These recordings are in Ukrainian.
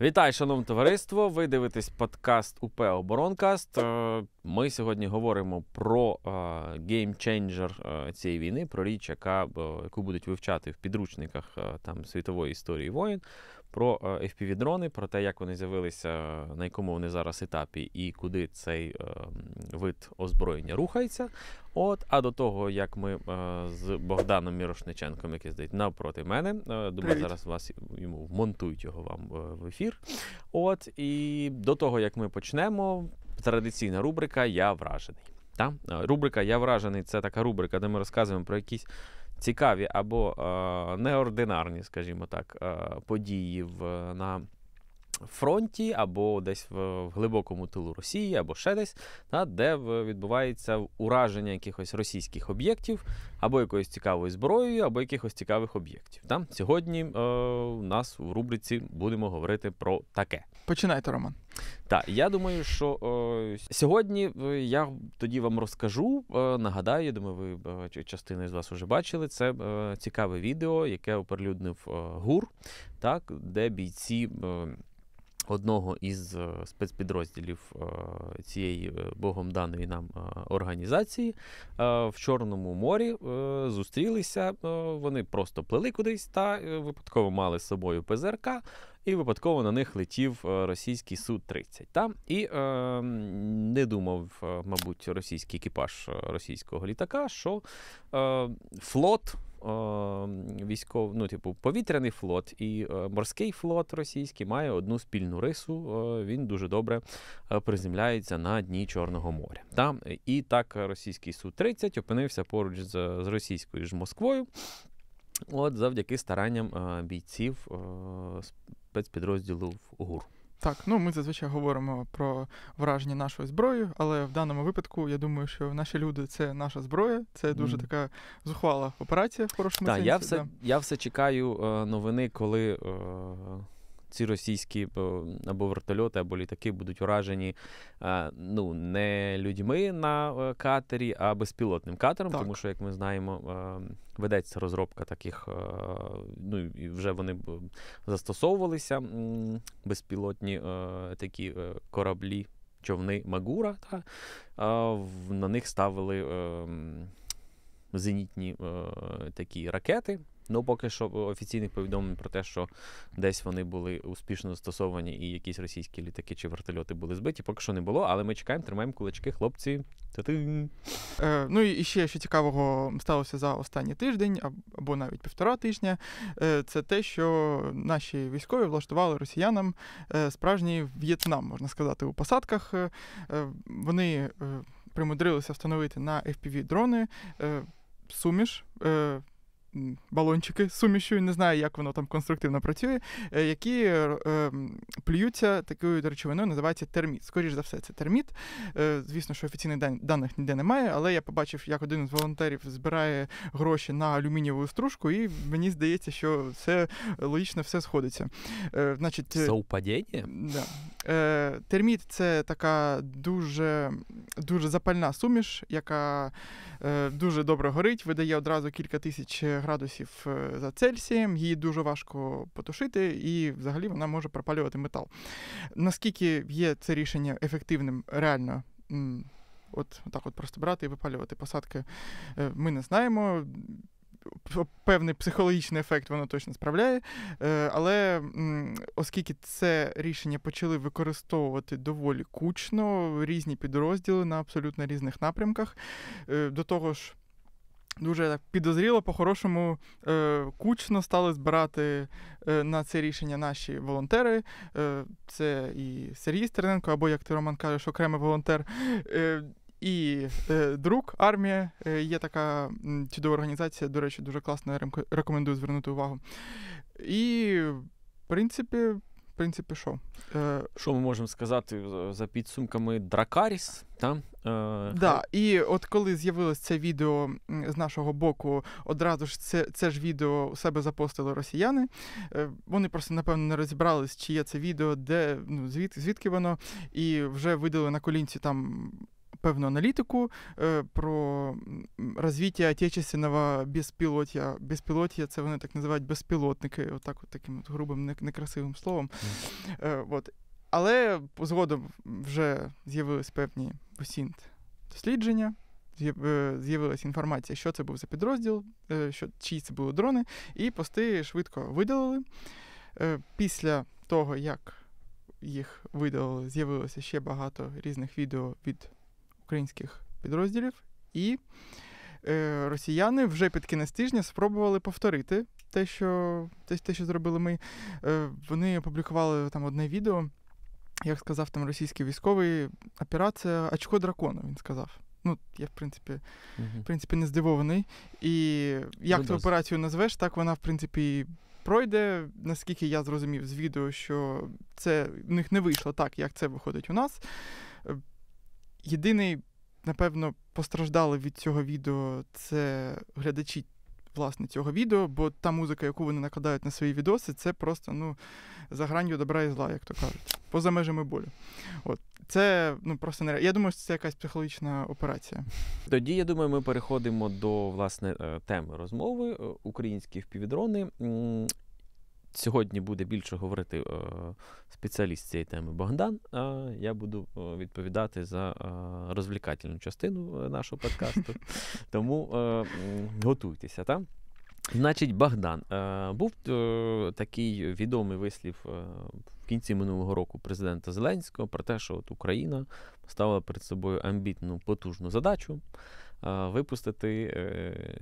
Вітаю, шановне товариство! Ви дивитесь подкаст УП Оборонкаст. Е, ми сьогодні говоримо про геймченджер цієї війни, про річ, яка е, яку будуть вивчати в підручниках е, там світової історії воїн про FPV-дрони, е, про те, як вони з'явилися, на якому вони зараз етапі, і куди цей е, вид озброєння рухається. От, а до того, як ми е, з Богданом Мірошниченком, який здається, навпроти мене, думаю, зараз вас йому вмонтують його вам в ефір. От і до того як ми почнемо, традиційна рубрика Я вражений. Та рубрика Я вражений це така рубрика, де ми розказуємо про якісь цікаві або е, неординарні, скажімо так, е, події в на фронті, або десь в, в глибокому тилу Росії, або ще десь, та, де відбувається ураження якихось російських об'єктів, або якоїсь цікавою зброєю, або якихось цікавих об'єктів. Та сьогодні е, у нас в рубриці будемо говорити про таке. Починайте, Роман. Так, я думаю, що е, сьогодні е, я тоді вам розкажу. Е, нагадаю, я думаю, ви е, частину з вас вже бачили. Це е, цікаве відео, яке оприлюднив е, ГУР, так, де бійці одного із е, спецпідрозділів е, цієї е, богом даної нам організації в Чорному морі зустрілися. Вони просто плели кудись та випадково мали з собою ПЗРК. І випадково на них летів російський су 30 Там і е, не думав, мабуть, російський екіпаж російського літака, що е, флот військов, ну, типу, повітряний флот і е, морський флот російський має одну спільну рису. Е, він дуже добре е, приземляється на дні Чорного моря. Там і так російський су 30 опинився поруч з, з російською ж Москвою. От завдяки старанням бійців спецпідрозділу в ГУР. Так, ну ми зазвичай говоримо про враження нашої зброї, але в даному випадку я думаю, що наші люди це наша зброя, це дуже mm. така зухвала операція в хорошому. Так, сенсі. Я все да. я все чекаю е, новини, коли е, ці російські або вертольоти, або літаки будуть уражені ну, не людьми на е, катері, а безпілотним катером, так. тому що, як ми знаємо, е, ведеться розробка таких, е, ну і вже вони застосовувалися безпілотні такі кораблі, човни Магура, та на них ставили ем, зенітні такі ракети. Ну, поки що офіційних повідомлень про те, що десь вони були успішно застосовані, і якісь російські літаки чи вертольоти були збиті, поки що не було, але ми чекаємо, тримаємо кулачки, хлопці. Е, Ну і ще що цікавого сталося за останній тиждень або навіть півтора тижня. Е, Це те, що наші військові влаштували росіянам е, справжній В'єтнам, можна сказати, у посадках. Е, е Вони е, примудрилися встановити на fpv дрони е, суміш. Е, балончики з сумішю, не знаю, як воно там конструктивно працює, е, які е, плюються такою речовиною, називається терміт. Скоріше за все, це терміт. Е, звісно, що офіційних дан- даних ніде немає, але я побачив, як один з волонтерів збирає гроші на алюмінієву стружку, і мені здається, що це е, логічно все сходиться. Е, значить, Совпадіння? Да. Терміт це така дуже дуже запальна суміш, яка дуже добре горить, видає одразу кілька тисяч градусів е, за Цельсієм, її дуже важко потушити, і взагалі вона може пропалювати метал. Наскільки є це рішення ефективним, реально? От так от просто брати і випалювати посадки, е, ми не знаємо. Певний психологічний ефект воно точно справляє. Е, але оскільки це рішення почали використовувати доволі кучно, різні підрозділи на абсолютно різних напрямках, до того ж. Дуже так підозріло, по-хорошому е, кучно стали збирати е, на це рішення наші волонтери. Е, Це і Сергій Стерненко, або як ти Роман кажеш, окремий волонтер. Е, і е, друк армія е, є така чудова організація. До речі, дуже класно, рекомендую звернути увагу. І в принципі принципі, що? Е... Що ми можемо сказати за підсумками Дракаріс? Та? Е... Да, І от коли з'явилось це відео з нашого боку, одразу ж це це ж відео у себе запостили росіяни. Е, Вони просто, напевно, не розібрались, чи є це відео, де ну звід, звідки воно, і вже видали на колінці там певну аналітику е, про розвиття отечественного безпілотя. Безпілотя це вони так називають безпілотники, отак от таким от грубим, некрасивим словом. Mm. От. Але згодом вже з'явились певні осінт дослідження. Е, З'явилася інформація, що це був за підрозділ, що чиї це були дрони, і пости швидко видалили. Після того, як їх видалили, з'явилося ще багато різних відео від українських підрозділів, і е, росіяни вже під кінець тижня спробували повторити те, що те, те, що зробили ми. Е, Вони опублікували там одне відео, як сказав там російський військовий, операція очко дракону, Він сказав. Ну, я в принципі в принципі не здивований. І як ну, ти операцію назвеш, так вона в принципі пройде. Наскільки я зрозумів з відео, що це в них не вийшло так, як це виходить у нас. Єдиний, напевно, постраждали від цього відео це глядачі власне цього відео, бо та музика, яку вони накладають на свої відоси, це просто ну, за гранню добра і зла, як то кажуть, поза межами болю. От. Це ну просто не я думаю, що це якась психологічна операція. Тоді я думаю, ми переходимо до власне е, теми розмови е, українські впівдрони сьогодні буде більше говорити е, спеціаліст цієї теми Богдан. А я буду е, відповідати за е, розвлікательну частину нашого подкасту. Тому готуйтеся так? Значить, Богдан, був такий відомий вислів в кінці минулого року президента Зеленського про те, що от Україна поставила перед собою амбітну потужну задачу випустити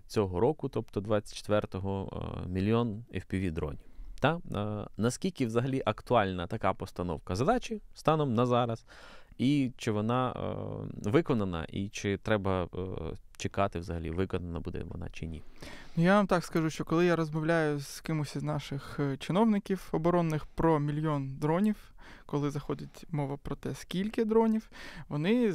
цього року, тобто 24-го, мільйон fpv дронів та? Е, наскільки взагалі актуальна така постановка задачі станом на зараз, і чи вона е, виконана, і чи треба е, чекати взагалі, виконана буде вона чи ні? Ну, я вам так скажу, що коли я розмовляю з кимось із наших чиновників оборонних про мільйон дронів, коли заходить мова про те, скільки дронів, вони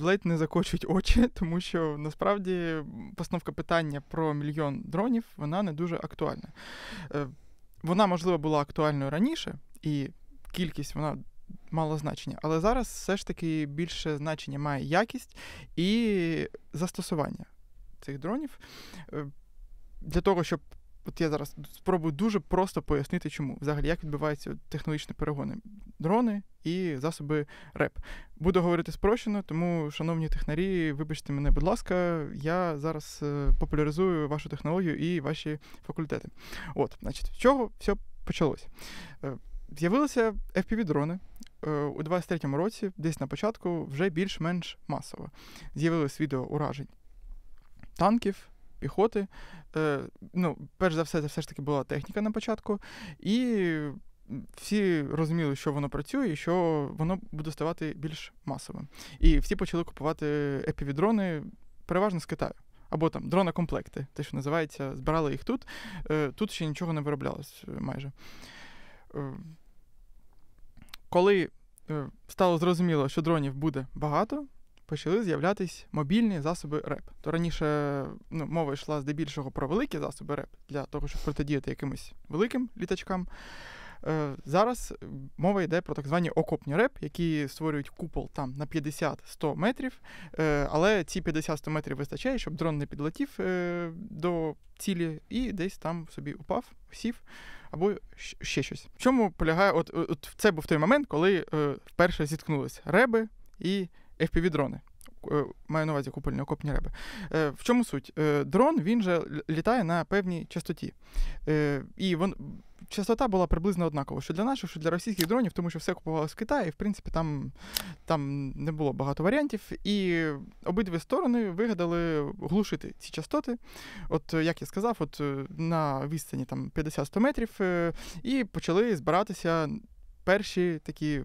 ледь не закочують очі, тому що насправді постановка питання про мільйон дронів вона не дуже актуальна вона, можливо, була актуальною раніше, і кількість вона мала значення, але зараз все ж таки більше значення має якість і застосування цих дронів. Е, для того, щоб От я зараз спробую дуже просто пояснити, чому взагалі як відбуваються технологічні перегони дрони і засоби РЕП. Буду говорити спрощено, тому, шановні технарі, вибачте мене, будь ласка, я зараз е, популяризую вашу технологію і ваші факультети. От, значить, з чого все почалося? Е, з'явилися FPV-дрони е, у 23-му році, десь на початку, вже більш-менш масово. З'явилось відео уражень танків. Піхоти Е, ну, перш за все, це все ж таки була техніка на початку, і всі розуміли, що воно працює, і що воно буде ставати більш масовим. І всі почали купувати епівідрони переважно з Китаю. Або там дронокомплекти, те, що називається, збирали їх тут. Е, тут ще нічого не вироблялось е, майже. Коли стало зрозуміло, що дронів буде багато, почали з'являтися мобільні засоби РЕП. То раніше ну, мова йшла здебільшого про великі засоби РЕП для того, щоб протидіяти якимось великим літачкам. Е, зараз мова йде про так звані окопні реп, які створюють купол там на 50-100 метрів. Е, але ці 50-100 метрів вистачає, щоб дрон не підлетів е, до цілі і десь там собі упав, сів або ще щось. В чому полягає? От, от це був той момент, коли вперше зіткнулись реби і FPV-дрони. Е, маю на увазі купольні окопні реби. Е, в чому суть? Е, дрон він же літає на певній частоті. І вон, частота була приблизно однакова, що для наших, що для російських дронів, тому що все купувалося в Китаї, і в принципі там там не було багато варіантів. І обидві сторони вигадали глушити ці частоти. От, як я сказав, от на відстані 50-100 метрів, і почали збиратися перші такі.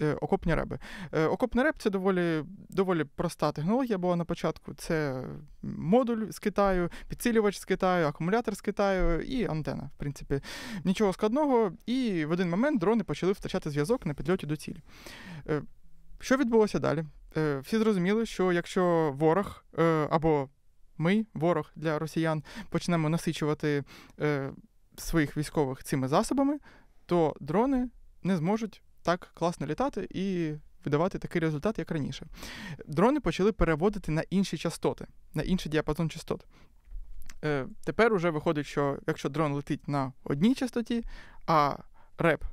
Е, окопні реби. Е, Окопне реб це доволі доволі проста технологія, була на початку це модуль з Китаю, підсилювач з Китаю, акумулятор з Китаю і антена, в принципі, нічого складного. І в один момент дрони почали втрачати зв'язок на підльоті до цілі. Е, що відбулося далі? Всі зрозуміли, що якщо ворог або ми, ворог для росіян, почнемо насичувати своїх військових цими засобами, то дрони не зможуть так класно літати і видавати такий результат, як раніше. Дрони почали переводити на інші частоти, на інший діапазон частот. Е, тепер уже виходить, що якщо дрон летить на одній частоті, а реп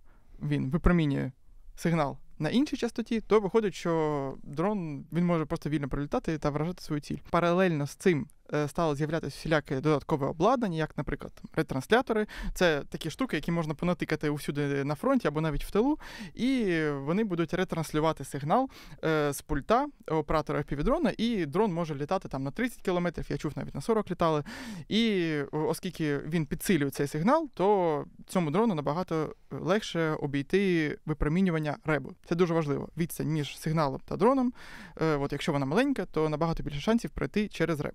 він випромінює сигнал на іншій частоті, то виходить, що дрон він може просто вільно прилітати та вражати свою ціль. Паралельно з цим Е, стало з'являтися всіляке додаткове обладнання, як, наприклад, ретранслятори. Це такі штуки, які можна понатикати усюди на фронті або навіть в тилу, і вони будуть ретранслювати сигнал е, з пульта оператора FPV-дрона, і дрон може літати там на 30 кілометрів, я чув навіть на 40 літали. І оскільки він підсилює цей сигнал, то цьому дрону набагато е, легше обійти випромінювання ребу. Це дуже важливо. Відстань між сигналом та дроном. От Якщо вона маленька, то набагато більше шансів пройти через реб.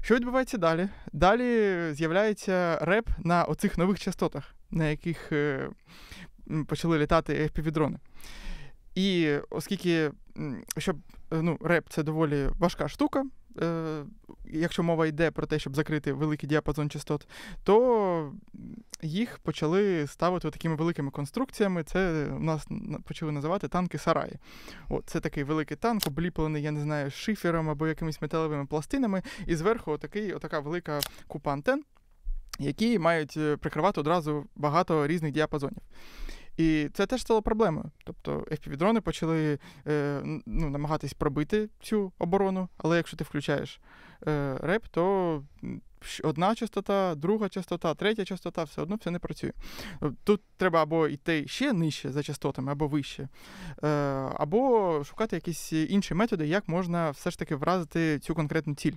Що відбувається далі? Далі з'являється реп на оцих нових частотах, на яких е, почали літати FPV-дрони. І оскільки щоб е, ну, реп це доволі важка штука, Е, якщо мова йде про те, щоб закрити великий діапазон частот, то їх почали ставити такими великими конструкціями. Це у нас почали називати танки-сараї. От, Це такий великий танк, обліплений, я не знаю, шифером або якимись металевими пластинами, і зверху отакий, отака велика купа антен, які мають е, прикривати одразу багато різних діапазонів. І це теж стало проблемою. Тобто FPV-дрони почали е, ну, намагатись пробити цю оборону, але якщо ти включаєш е, реп, то одна частота, друга частота, третя частота, все одно все не працює. Е, тут треба або йти ще нижче за частотами, або вище, е, або шукати якісь інші методи, як можна все ж таки вразити цю конкретну ціль.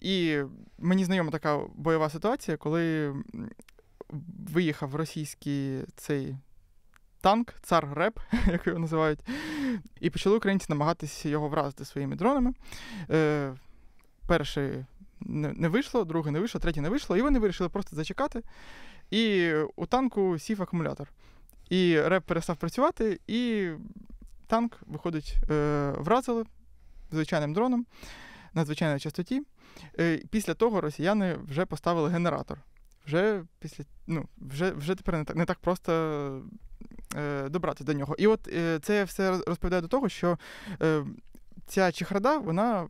І мені знайома така бойова ситуація, коли виїхав російський цей танк, цар Реп, як його називають, і почали українці намагатися його вразити своїми дронами. Е, Перший не, вийшло, другий не вийшло, третій не вийшло, і вони вирішили просто зачекати. І у танку сів акумулятор. І реп перестав працювати, і танк, виходить, е, вразили звичайним дроном на звичайній частоті. Е, після того росіяни вже поставили генератор. Вже після, ну, вже, вже тепер не так, не так просто Е, добратися до нього. І от е, це все розповідає до того, що е, ця чехрада вона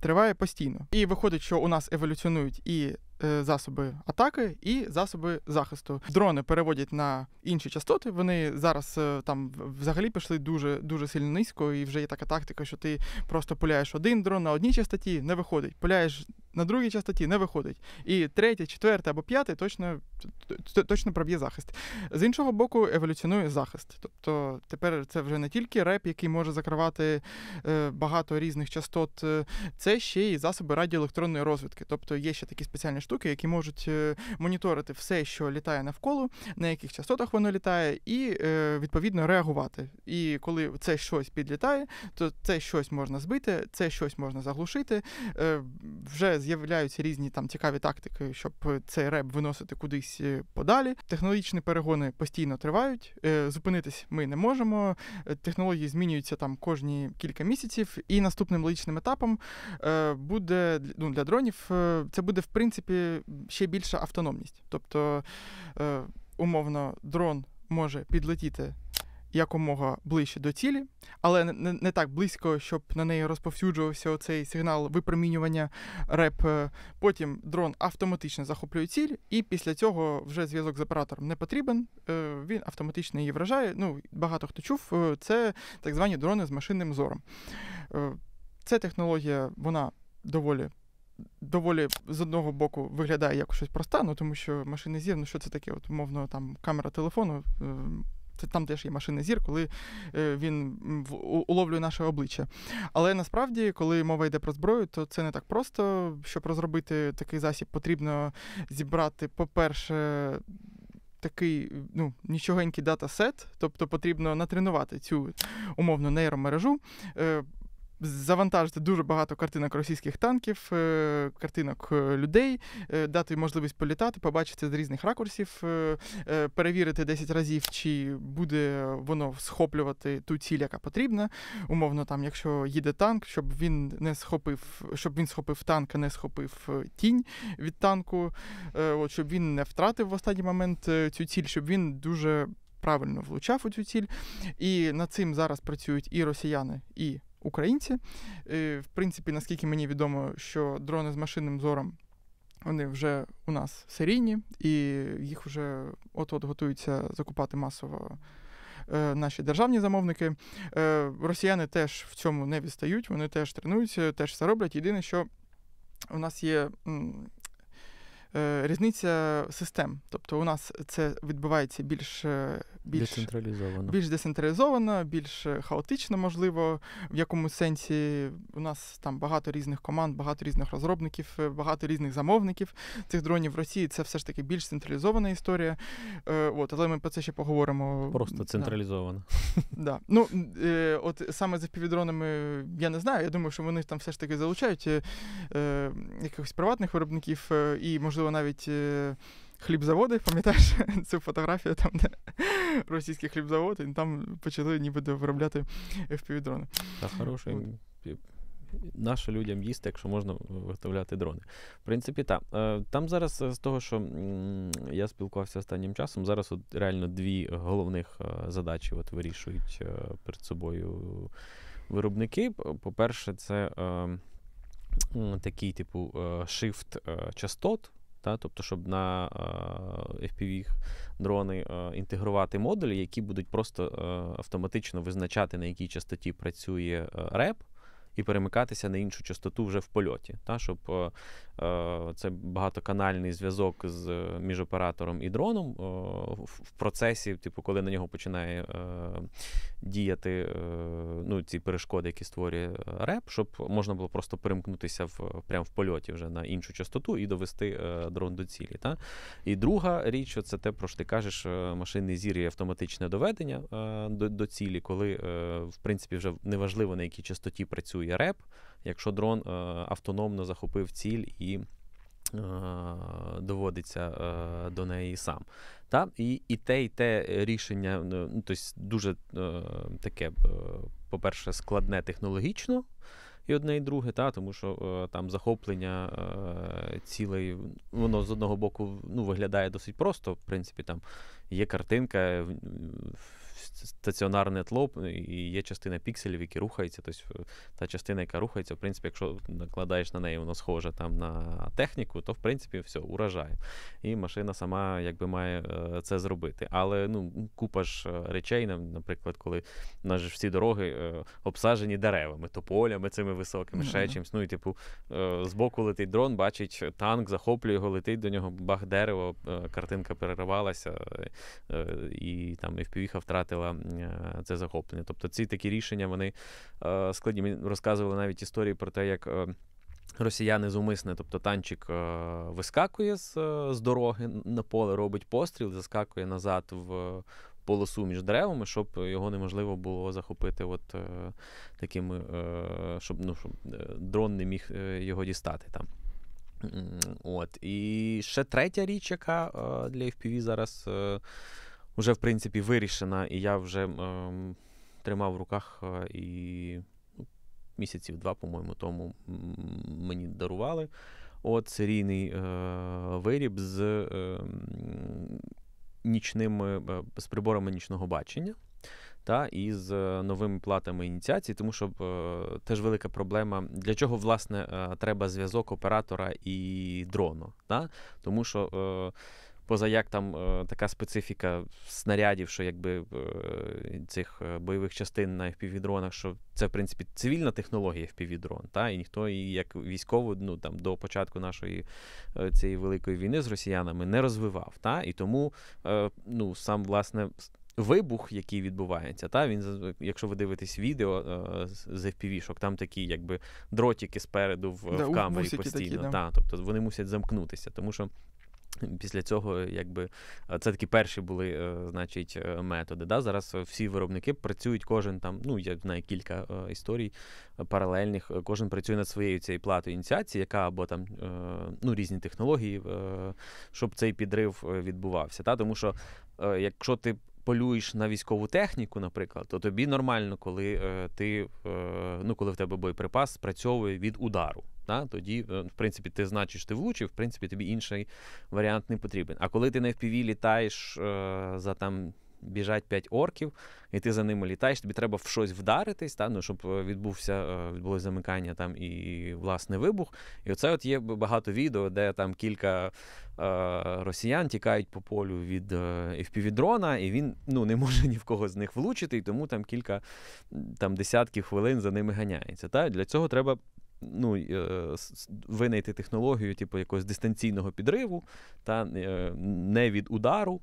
триває постійно. І виходить, що у нас еволюціонують і. Засоби атаки і засоби захисту. Дрони переводять на інші частоти. Вони зараз там взагалі пішли дуже дуже сильно низько, і вже є така тактика, що ти просто пуляєш один дрон на одній частоті, не виходить. Пуляєш на другій частоті не виходить. І третє, четверте або п'яте точно точно проб'є захист. З іншого боку, еволюціонує захист. Тобто тепер це вже не тільки реп, який може закривати е, багато різних частот, е, це ще й засоби радіоелектронної розвідки. Тобто є ще такі спеціальні штуки, які можуть е, моніторити все, що літає навколо, на яких частотах воно літає, і відповідно реагувати. І коли це щось підлітає, то це щось можна збити, це щось можна заглушити. Вже з з'являються різні там цікаві тактики, щоб е, цей реп виносити кудись е, подалі. Технологічні перегони постійно тривають, е, зупинитись ми не можемо. Технології змінюються там кожні кілька місяців, і наступним логічним етапом буде ну, для дронів. Це буде в принципі ще більша автономність, тобто умовно дрон може підлетіти якомога ближче до цілі, але не, не так близько, щоб на неї розповсюджувався цей сигнал випромінювання реп. Е. Потім дрон автоматично захоплює ціль, і після цього вже зв'язок з оператором не потрібен. Е, він автоматично її вражає. Ну, багато хто чув, е, це так звані дрони з машинним зором. Ця технологія, вона доволі. Доволі з одного боку виглядає як щось проста, ну тому що машини зір, ну що це таке? От умовно там камера телефону, це там теж є машинний зір, коли е, він уловлює наше обличчя. Але насправді, коли мова йде про зброю, то це не так просто. Щоб розробити такий засіб, потрібно зібрати, по-перше, Такий ну, нічогенький датасет, тобто потрібно натренувати цю умовну нейромережу, е, Завантажити дуже багато картинок російських танків, е, картинок е, людей, е, дати можливість політати, побачити з різних ракурсів, перевірити 10 разів, чи буде воно схоплювати ту ціль, яка потрібна. Умовно, там, якщо їде танк, щоб він не схопив, щоб він схопив танк, а не схопив тінь від танку, от, щоб він не втратив в останній момент цю ціль, щоб він дуже правильно влучав у цю ціль. І над цим зараз працюють і росіяни, і українці. В принципі, наскільки мені відомо, що дрони з машинним зором. Вони вже у нас серійні, і їх вже от-от готуються закупати масово е, наші державні замовники. Е, росіяни теж в цьому не відстають, вони теж тренуються, теж все роблять. Єдине, що у нас є Е, різниця систем. Тобто у нас це відбувається більш е, більш децентралізовано, більш децентралізовано, більш е, хаотично, можливо, в якому сенсі у нас там багато різних команд, багато різних розробників, багато різних замовників цих дронів в Росії. Це все ж таки більш централізована історія. От, але ми про це ще поговоримо. Просто централізовано. Да. Ну от саме за півдронами я не знаю. Я думаю, що вони там все ж таки залучають якихось приватних виробників і можливо бачили навіть е, хлібзаводи, пам'ятаєш цю фотографію там, де російський хлібзавод, і там почали нібито виробляти FPV-дрони. Та хороший. Наше людям їсти, якщо можна виготовляти дрони. В принципі, так. Е, там зараз е, з того, що я спілкувався останнім часом, зараз от реально дві головних задачі от вирішують перед собою виробники. По-перше, це такий типу шифт частот та тобто, щоб на е, FPV дрони е, інтегрувати модулі, які будуть просто е, автоматично визначати, на якій частоті працює реп і перемикатися на іншу частоту вже в польоті, та, щоб е, е це багатоканальний зв'язок з е, між оператором і дроном е, в процесі, типу, коли на нього починає е, діяти е, ну, ці перешкоди, які створює реп, щоб можна було просто перемкнутися в прямо в польоті вже на іншу частоту і довести дрон до цілі. Та? І друга річ це те, про що ти кажеш, машинний зір і автоматичне доведення до, до цілі, коли в принципі вже неважливо на якій частоті працює працює реп, якщо дрон е, автономно захопив ціль і. Е, доводиться е, до неї сам. Та? І і те, і те рішення ну, тобто дуже таке, по-перше, складне технологічно і одне, і друге, та? тому що там захоплення цілей, воно з одного боку ну, виглядає досить просто. В принципі, там є картинка, стаціонарне тло, ну, і є частина пікселів, які рухаються. Тобто е, та частина, яка рухається, в принципі, якщо накладаєш на неї, воно схоже там на техніку, то в принципі все урожає. І машина сама якби має е, це зробити. Але ну, купа ж е, речей, наприклад, коли у нас ж всі дороги обсажені деревами, тополями цими високими, mm-hmm. ще Ну і типу, збоку летить дрон, бачить танк, захоплює його, летить до нього, бах дерево, картинка переривалася, і там і впівіха втратив втратила е, це захоплення. Тобто ці такі рішення вони е, складні. Ми розказували навіть історії про те, як. Е, росіяни зумисне, тобто танчик вискакує з з дороги на поле, робить постріл, заскакує назад в полосу між деревами, щоб його неможливо було захопити, от такими, щоб ну, щоб дрон не міг його дістати там. От. І ще третя річ, яка для FPV зараз вже, в принципі, вирішена, і я вже ем, тримав в руках і э, ну, місяців два, по-моєму, тому мені дарували. От серійний е, э, виріб з е, нічними з приборами нічного бачення. Та і з е, новими платами ініціації, тому що е, теж велика проблема, для чого власне е, треба зв'язок оператора і дрону. Та? Тому що е, поза як там е, така специфіка снарядів, що якби е, цих е, бойових частин на FPV-дронах, що це в принципі цивільна технологія FPV-дрон, та і ніхто її як військову ну там до початку нашої цієї великої війни з росіянами не розвивав. Та і тому ну сам власне. Вибух, який відбувається, та він якщо ви дивитесь відео з FPV-шок, там такі, якби дротики спереду в, да, в камері постійно. Такі, да. та, тобто вони мусять замкнутися, тому що Після цього, якби е, це такі перші були, е, значить, е, методи. Да? Зараз всі виробники працюють, кожен там, ну я знаю кілька історій паралельних. Кожен працює над своєю цією платою ініціації, яка або там ну, різні технології, щоб цей підрив відбувався. Та? Тому що якщо ти. Полюєш на військову техніку, наприклад, то тобі нормально, коли ти ну коли в тебе боєприпас спрацьовує від удару. Та? Тоді, е, в принципі, ти значиш, ти влучив, в принципі, тобі інший варіант не потрібен. А коли ти на FPV літаєш е, за там. Біжать п'ять орків, і ти за ними літаєш, тобі треба в щось вдаритись, та, ну, щоб е, відбувся, відбулося замикання там і власне вибух. І оце от є багато відео, де там кілька е, росіян тікають по полю від FPV-дрона, і він ну, не може ні в кого з них влучити, і тому там кілька там, десятків хвилин за ними ганяється. Та? Для цього треба ну, е, винайти технологію, типу якогось дистанційного підриву, та е, не від удару.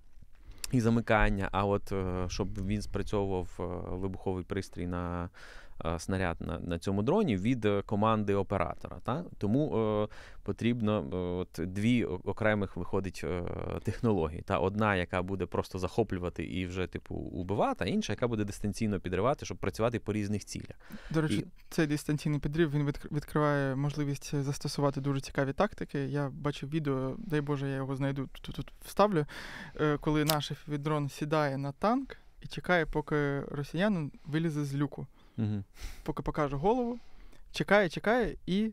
І замикання, а от е, щоб він спрацьовував вибуховий пристрій на Е, снаряд на на цьому дроні від е, команди оператора. Та? Тому е, потрібно е, от, дві окремих виходить технології. Та одна, яка буде просто захоплювати і вже типу убивати, а інша, яка буде дистанційно підривати, щоб працювати по різних цілях. До речі, і... цей дистанційний підрив він відкриває можливість застосувати дуже цікаві тактики. Я бачив відео, дай Боже, я його знайду тут, тут вставлю. Коли наш дрон сідає на танк і чекає, поки росіянин вилізе з люку угу. поки покаже голову, чекає, чекає і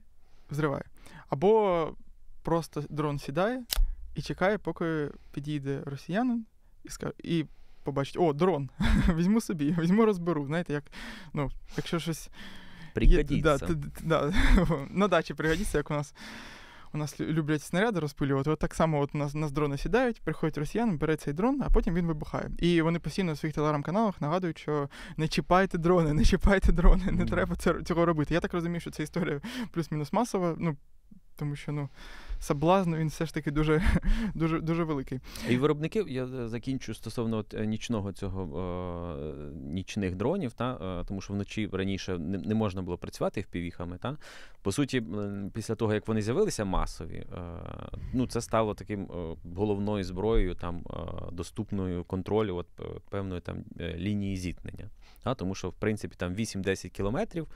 взриває. Або просто дрон сідає і чекає, поки підійде росіянин і скаже, і побачить: о, дрон! Візьму собі, візьму, розберу. Знаєте, як ну, якщо щось. Пригодиться. Є, да, да, На дачі пригодиться, як у нас у нас люблять снаряди розпилювати. От так само от нас, нас дрони сідають, приходять росіяни, бере цей дрон, а потім він вибухає. І вони постійно в своїх телеграм-каналах нагадують, що не чіпайте дрони, не чіпайте дрони, не треба цього робити. Я так розумію, що ця історія плюс-мінус масова. Ну тому що ну соблазн він все ж таки дуже дуже дуже великий. І виробники я е, закінчу стосовно от, е, нічного цього е, нічних дронів, та е, тому що вночі раніше не, не можна було працювати півіхами. Та по суті, після того як вони з'явилися масові, е, ну це стало таким е, головною зброєю, там доступною контролю, от певної там лінії зіткнення. Та, тому що в принципі там 8-10 кілометрів.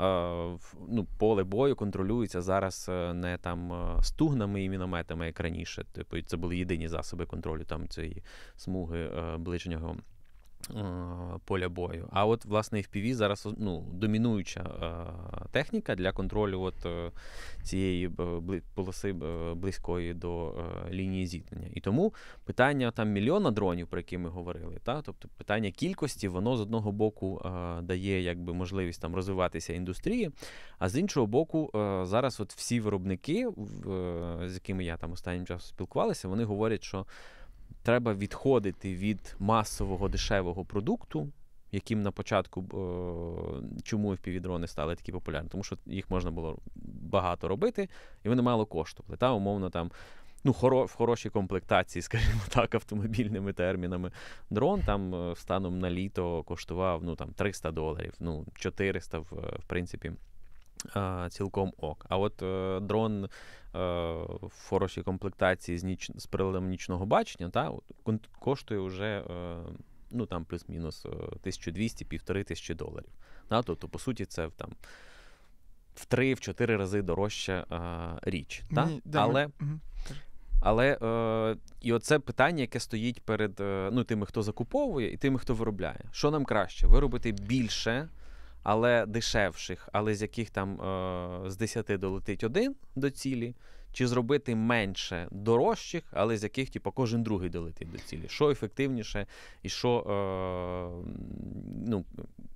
Е, ну, поле бою контролюється зараз е, не там е, стугнами і мінометами, як раніше. Типу, це були єдині засоби контролю там цієї смуги ближнього. Е, поля бою, а от власне FPV зараз ну, домінуюча е, техніка для контролю от е, цієї е, бли, полоси е, близької до е, лінії зіткнення. І тому питання там мільйона дронів, про які ми говорили, та тобто питання кількості, воно з одного боку дає якби можливість там розвиватися індустрії, а з іншого боку, зараз от всі виробники, з якими я там останнім часом спілкувалася, вони говорять, що треба відходити від масового дешевого продукту, яким на початку о, е, чому FPV-дрони стали такі популярні, тому що їх можна було багато робити, і вони мало коштували. Та умовно там. Ну, хоро, в хорошій комплектації, скажімо так, автомобільними термінами. Дрон там е, станом на літо коштував ну, там, 300 доларів, ну, 400, в, в принципі, цілком ок. А от е, дрон Е, в хорошій комплектації з ніч з приладом нічного бачення, та от, коштує вже е, ну там плюс-мінус 1200 е, півтори тисячі доларів. Та? Тобто, по суті, це там. В три-чотири рази дорожча а, річ. Та? Да, але ми... але е, і оце питання, яке стоїть перед е, ну, тими, хто закуповує, і тими, хто виробляє. Що нам краще? Виробити більше але дешевших, але з яких там е, з 10 долетить один до цілі, чи зробити менше дорожчих, але з яких типу, кожен другий долетить до цілі. Що ефективніше, і що е, ну,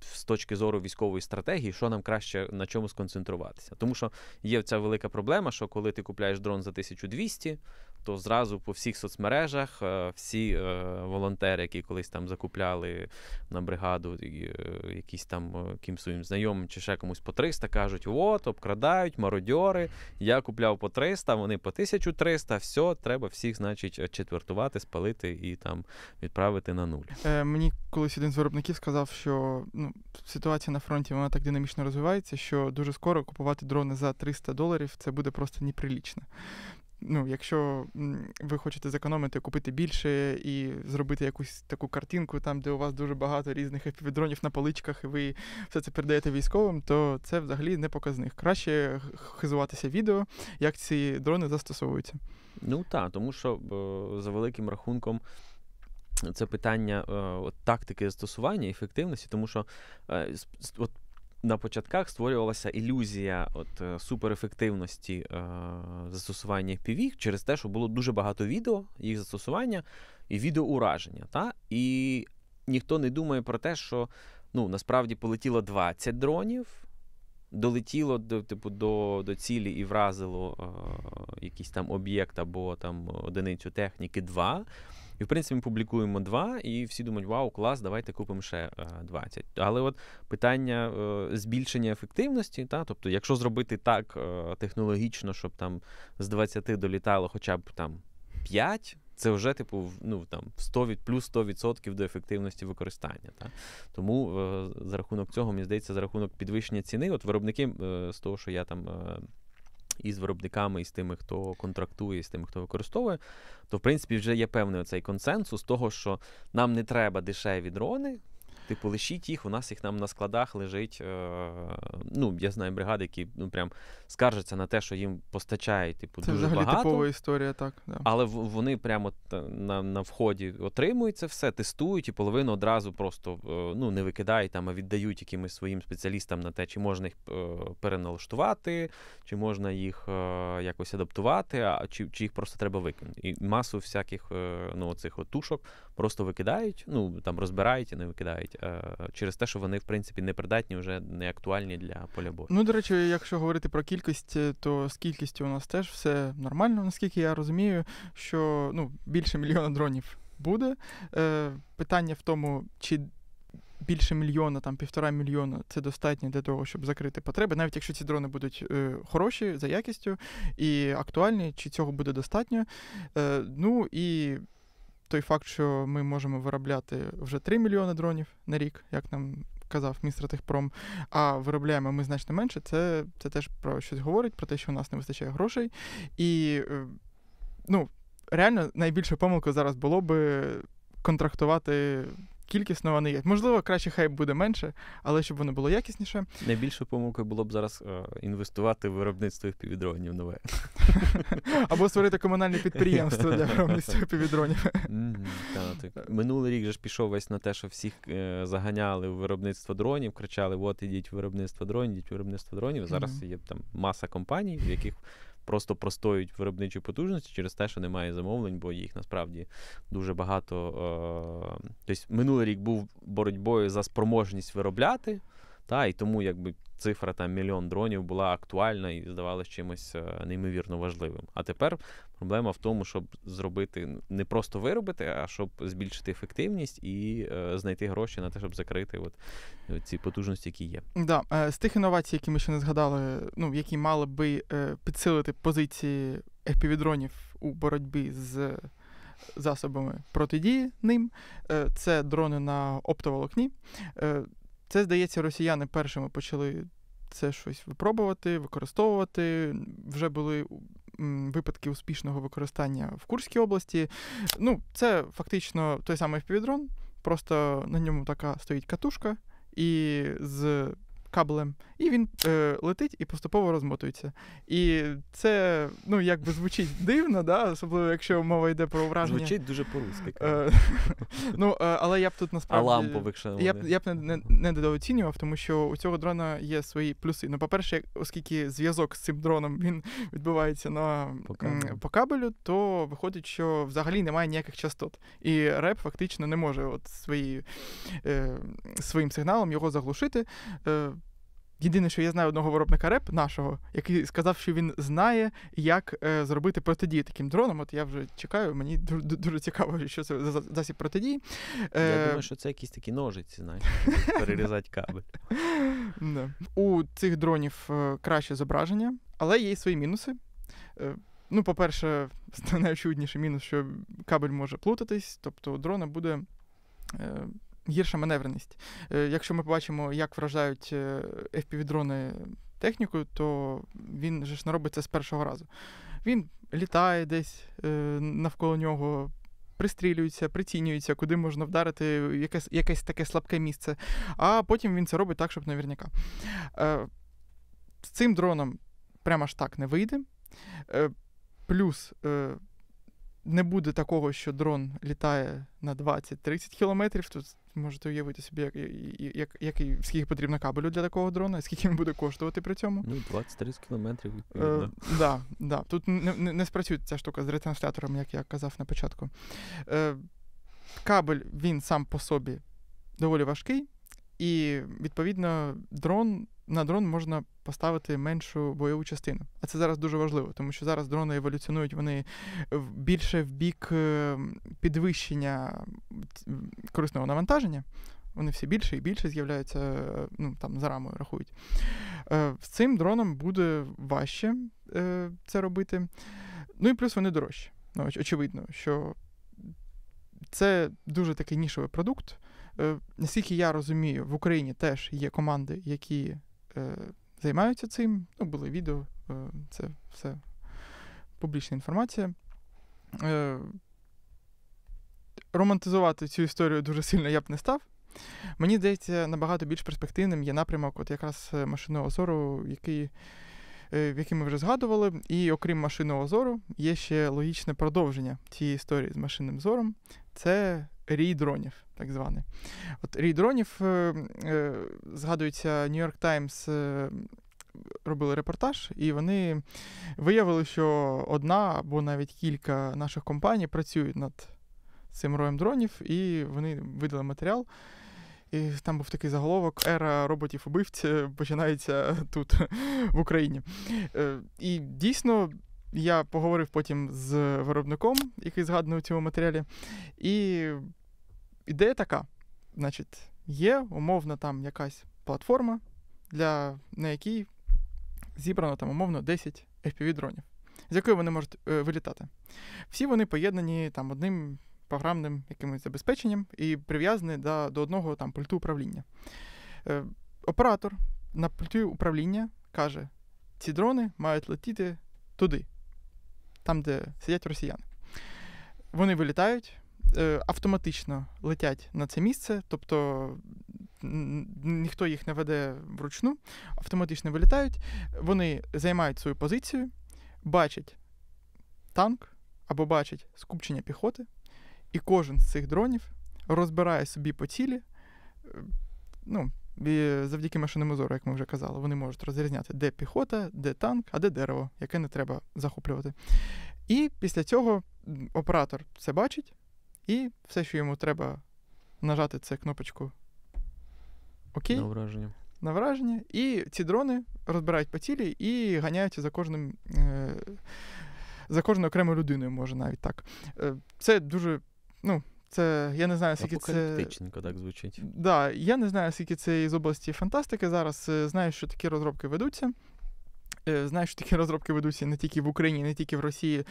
з точки зору військової стратегії, що нам краще на чому сконцентруватися? Тому що є ця велика проблема, що коли ти купляєш дрон за 1200, то зразу по всіх соцмережах е, всі е, волонтери, які колись там закупляли на бригаду, е, якісь там ким своїм знайомим чи ще комусь по 300, кажуть: от, обкрадають мародьори, я купляв по 300, вони по 1300, все, треба всіх, значить, четвертувати, спалити і там відправити на нуль. Е, мені колись один з виробників сказав, що ну, ситуація на фронті вона так динамічно розвивається, що дуже скоро купувати дрони за 300 доларів це буде просто неприлічно ну, якщо ви хочете зекономити, купити більше і зробити якусь таку картинку, там, де у вас дуже багато різних епідронів на поличках, і ви все це передаєте військовим, то це взагалі не показник. Краще хизуватися відео, як ці дрони застосовуються. Ну так, тому що за великим рахунком. Це питання е, от, тактики застосування, ефективності, тому що е, от, на початках створювалася ілюзія от е, суперефективності е, застосування FPV через те, що було дуже багато відео, їх застосування і відеоураження. Та? І ніхто не думає про те, що ну, насправді полетіло 20 дронів. Долетіло до типу до до цілі і вразило е, якийсь там об'єкт або там одиницю техніки, два. І в принципі ми публікуємо два, і всі думають, вау, клас, давайте купимо ще 20. Е, Але от питання е, збільшення ефективності, та тобто, якщо зробити так е, технологічно, щоб там з 20 долітало хоча б там 5, це вже типу ну там 100 від плюс 100% до ефективності використання. Та? Тому за рахунок цього, мені здається, за рахунок підвищення ціни, от виробники з того, що я там і з виробниками, і з тими, хто контрактує, і з тими, хто використовує, то в принципі вже є певний цей консенсус того, що нам не треба дешеві дрони. Типу, лишіть їх, у нас їх нам на складах лежить. Е, ну, Я знаю бригади, які ну, прям скаржаться на те, що їм постачають типу, це дуже взагалі багато. типова історія, так. Да. Але вони прямо на на вході отримують це все, тестують і половину одразу просто е, ну, не викидають там, а віддають якимось своїм спеціалістам на те, чи можна їх е, переналаштувати, чи можна їх е, якось адаптувати, а чи чи їх просто треба викинути. І масу всяких ну, цих тушок просто викидають, ну там розбирають і не викидають проходять е, через те, що вони в принципі непридатні, вже не актуальні для поля бою. Ну до речі, якщо говорити про кількість, е, то з кількістю у нас теж все нормально. Наскільки я розумію, що ну більше мільйона дронів буде. Е, Питання в тому, чи. Більше мільйона, там півтора мільйона це достатньо для того, щоб закрити потреби, навіть якщо ці дрони будуть е, хороші за якістю і актуальні, чи цього буде достатньо. Е, Ну і той факт, що ми можемо виробляти вже 3 мільйони дронів на рік, як нам казав містер Техпром, а виробляємо ми значно менше, це це теж про щось говорить, про те, що у нас не вистачає грошей. І е, ну, реально найбільшою помилка зараз було би контрактувати кількісно вони є. Можливо, краще хай буде менше, але щоб воно було якісніше. Найбільшою помилкою було б зараз е, інвестувати в виробництво впівдронів нове. Або створити комунальне підприємство для виробництва впівдронів. Минулий рік же ж пішов весь на те, що всіх е, заганяли в виробництво дронів, кричали: От ідіть в виробництво дронів, ідіть виробництво дронів. Зараз є там маса компаній, в яких просто простоють виробничі потужності через те, що немає замовлень, бо їх насправді дуже багато. Е, тобто минулий рік був боротьбою за спроможність виробляти. Та і тому якби цифра там мільйон дронів була актуальна і здавалася чимось е, неймовірно важливим. А тепер проблема в тому, щоб зробити не просто виробити, а щоб збільшити ефективність і е, знайти гроші на те, щоб закрити от е, ці потужності, які є. Да, е, з тих інновацій, які ми ще не згадали, ну які мали би підсилити позиції FPV-дронів у боротьбі з. Засобами протидії ним, це дрони на оптоволокні. Це, здається, росіяни першими почали це щось випробувати, використовувати. Вже були випадки успішного використання в Курській області. Ну, це фактично той самий впівдрон, просто на ньому така стоїть катушка, і з кабелем, і він е, летить і поступово розмотується. І це ну, якби звучить дивно, да? особливо якщо мова йде про враження. Звучить дуже по-русски. Е, ну, е, Але я б тут насправді. А лампових ще Я я б не, не, не недооцінював, тому що у цього дрона є свої плюси. Ну, по-перше, оскільки зв'язок з цим дроном він відбувається на по кабелю, по кабелю то виходить, що взагалі немає ніяких частот. І реп фактично не може от свої, е, своїм сигналом його заглушити. Е, Єдине, що я знаю одного виробника реп нашого, який сказав, що він знає, як е, зробити протидію таким дроном. От я вже чекаю, мені дуже, дуже цікаво, що це за засіб протидії. Е, я думаю, що це якісь такі ножиці, знаєш, перерізати кабель. У цих дронів е, краще зображення, але є свої мінуси. Е, ну, по-перше, найочевидніший мінус, що кабель може плутатись, тобто у дрона буде. Е, гірша маневреність. Е, якщо ми побачимо, як вражають е, FPV-дрони техніку, то він же ж не робить це з першого разу. Він літає десь е, навколо нього. пристрілюється, прицінюється, куди можна вдарити якесь якесь таке слабке місце, а потім він це робить так, щоб наверняка. Е, З цим дроном прямо ж так не вийде. Е, Плюс е, не буде такого, що дрон літає на 20-30 кілометрів. Тут можете уявити собі, як, як, який, скільки потрібно кабелю для такого дрона, скільки він буде коштувати при цьому. Ну, 20-30 кілометрів, Так, Е, да, да. Тут не, не, не спрацює ця штука з ретранслятором, як я казав на початку. Е, Кабель він сам по собі доволі важкий, і, відповідно, дрон на дрон можна поставити меншу бойову частину. А це зараз дуже важливо, тому що зараз дрони еволюціонують вони більше в бік е, підвищення корисного навантаження. Вони все більше і більше з'являються, е, ну там за рамою рахують. Е, з цим дроном буде важче це робити. Ну і плюс вони дорожчі. Ну, Очевидно, що це дуже такий нішовий продукт. Наскільки я розумію, в Україні теж є команди, які Е, займаються цим. Ну, були відео, е, це все публічна інформація. Е, романтизувати цю історію дуже сильно я б не став. Мені здається, набагато більш перспективним є напрямок, от якраз машинного зору, який, в який ми вже згадували. І окрім машинного зору, є ще логічне продовження цієї історії з машинним зором. Це Рій дронів, так званий. От Рій дронів, е, е, згадується, Нью-Йорк Таймс е, робили репортаж, і вони виявили, що одна або навіть кілька наших компаній працюють над цим роєм дронів, і вони видали матеріал. І там був такий заголовок: Ера роботів-убивців починається тут, в Україні. І дійсно. Я поговорив потім з виробником, який згаданий у цьому матеріалі. І ідея така: значить, є умовна там якась платформа, для, на якій зібрано там умовно 10 FPV-дронів, з якої вони можуть е, вилітати. Всі вони поєднані там одним програмним якимось забезпеченням і прив'язані до, до одного там пульту управління. Е, оператор на пульті управління каже: ці дрони мають летіти туди там, де сидять росіяни. Вони вилітають, е, автоматично летять на це місце, тобто ніхто їх не веде вручну, автоматично вилітають, вони займають свою позицію, бачать танк або бачать скупчення піхоти, і кожен з цих дронів розбирає собі по цілі. Е, ну, завдяки машинному зору, як ми вже казали, вони можуть розрізняти, де піхота, де танк, а де дерево, яке не треба захоплювати. І після цього оператор це бачить, і все, що йому треба нажати, це кнопочку «Окей», на враження. На враження. І ці дрони розбирають по цілі і ганяються за кожним. Е- за кожною окремою людиною, може навіть так. Е, це дуже ну, це я не знаю, скільки це так звучить. Да, Я не знаю, скільки це із області фантастики. Зараз е, знаю, що такі розробки ведуться. Е, знаю, що такі розробки ведуться не тільки в Україні, не тільки в Росії.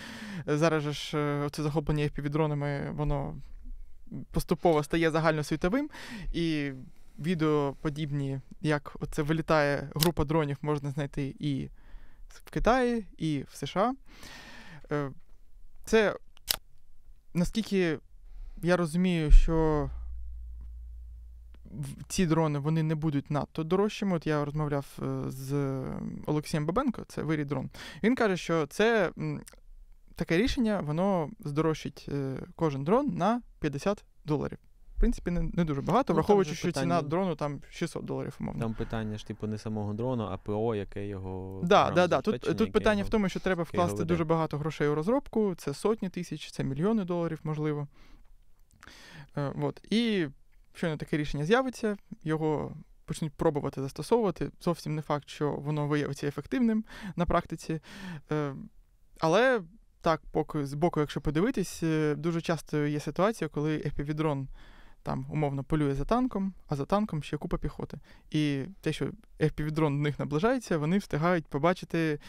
Е, зараз ж це захоплення півдронами, воно поступово стає загальносвітовим і. Відео подібні, як оце вилітає група дронів, можна знайти і в Китаї, і в США. Це наскільки я розумію, що ці дрони вони не будуть надто дорожчими. От я розмовляв е, з Олексієм Бабенко, це вирій дрон. Він каже, що це таке рішення, воно здорожчить е, кожен дрон на 50 доларів. В принципі, не, не дуже багато, ну, враховуючи, що питання... ціна дрону там 600 доларів, умовно. Там питання ж типу не самого дрону, а ПО, яке його. Да, да, да. Тут тут питання його... в тому, що треба вкласти дуже багато грошей у розробку. Це сотні тисяч, це мільйони доларів, можливо. Е, от. І щойно таке рішення з'явиться, його почнуть пробувати застосовувати. Зовсім не факт, що воно виявиться ефективним на практиці. Е, але так, поки з боку, якщо подивитись, е, дуже часто є ситуація, коли епівідрон там умовно полює за танком, а за танком ще купа піхоти. І те, що епівідрон до них наближається, вони встигають побачити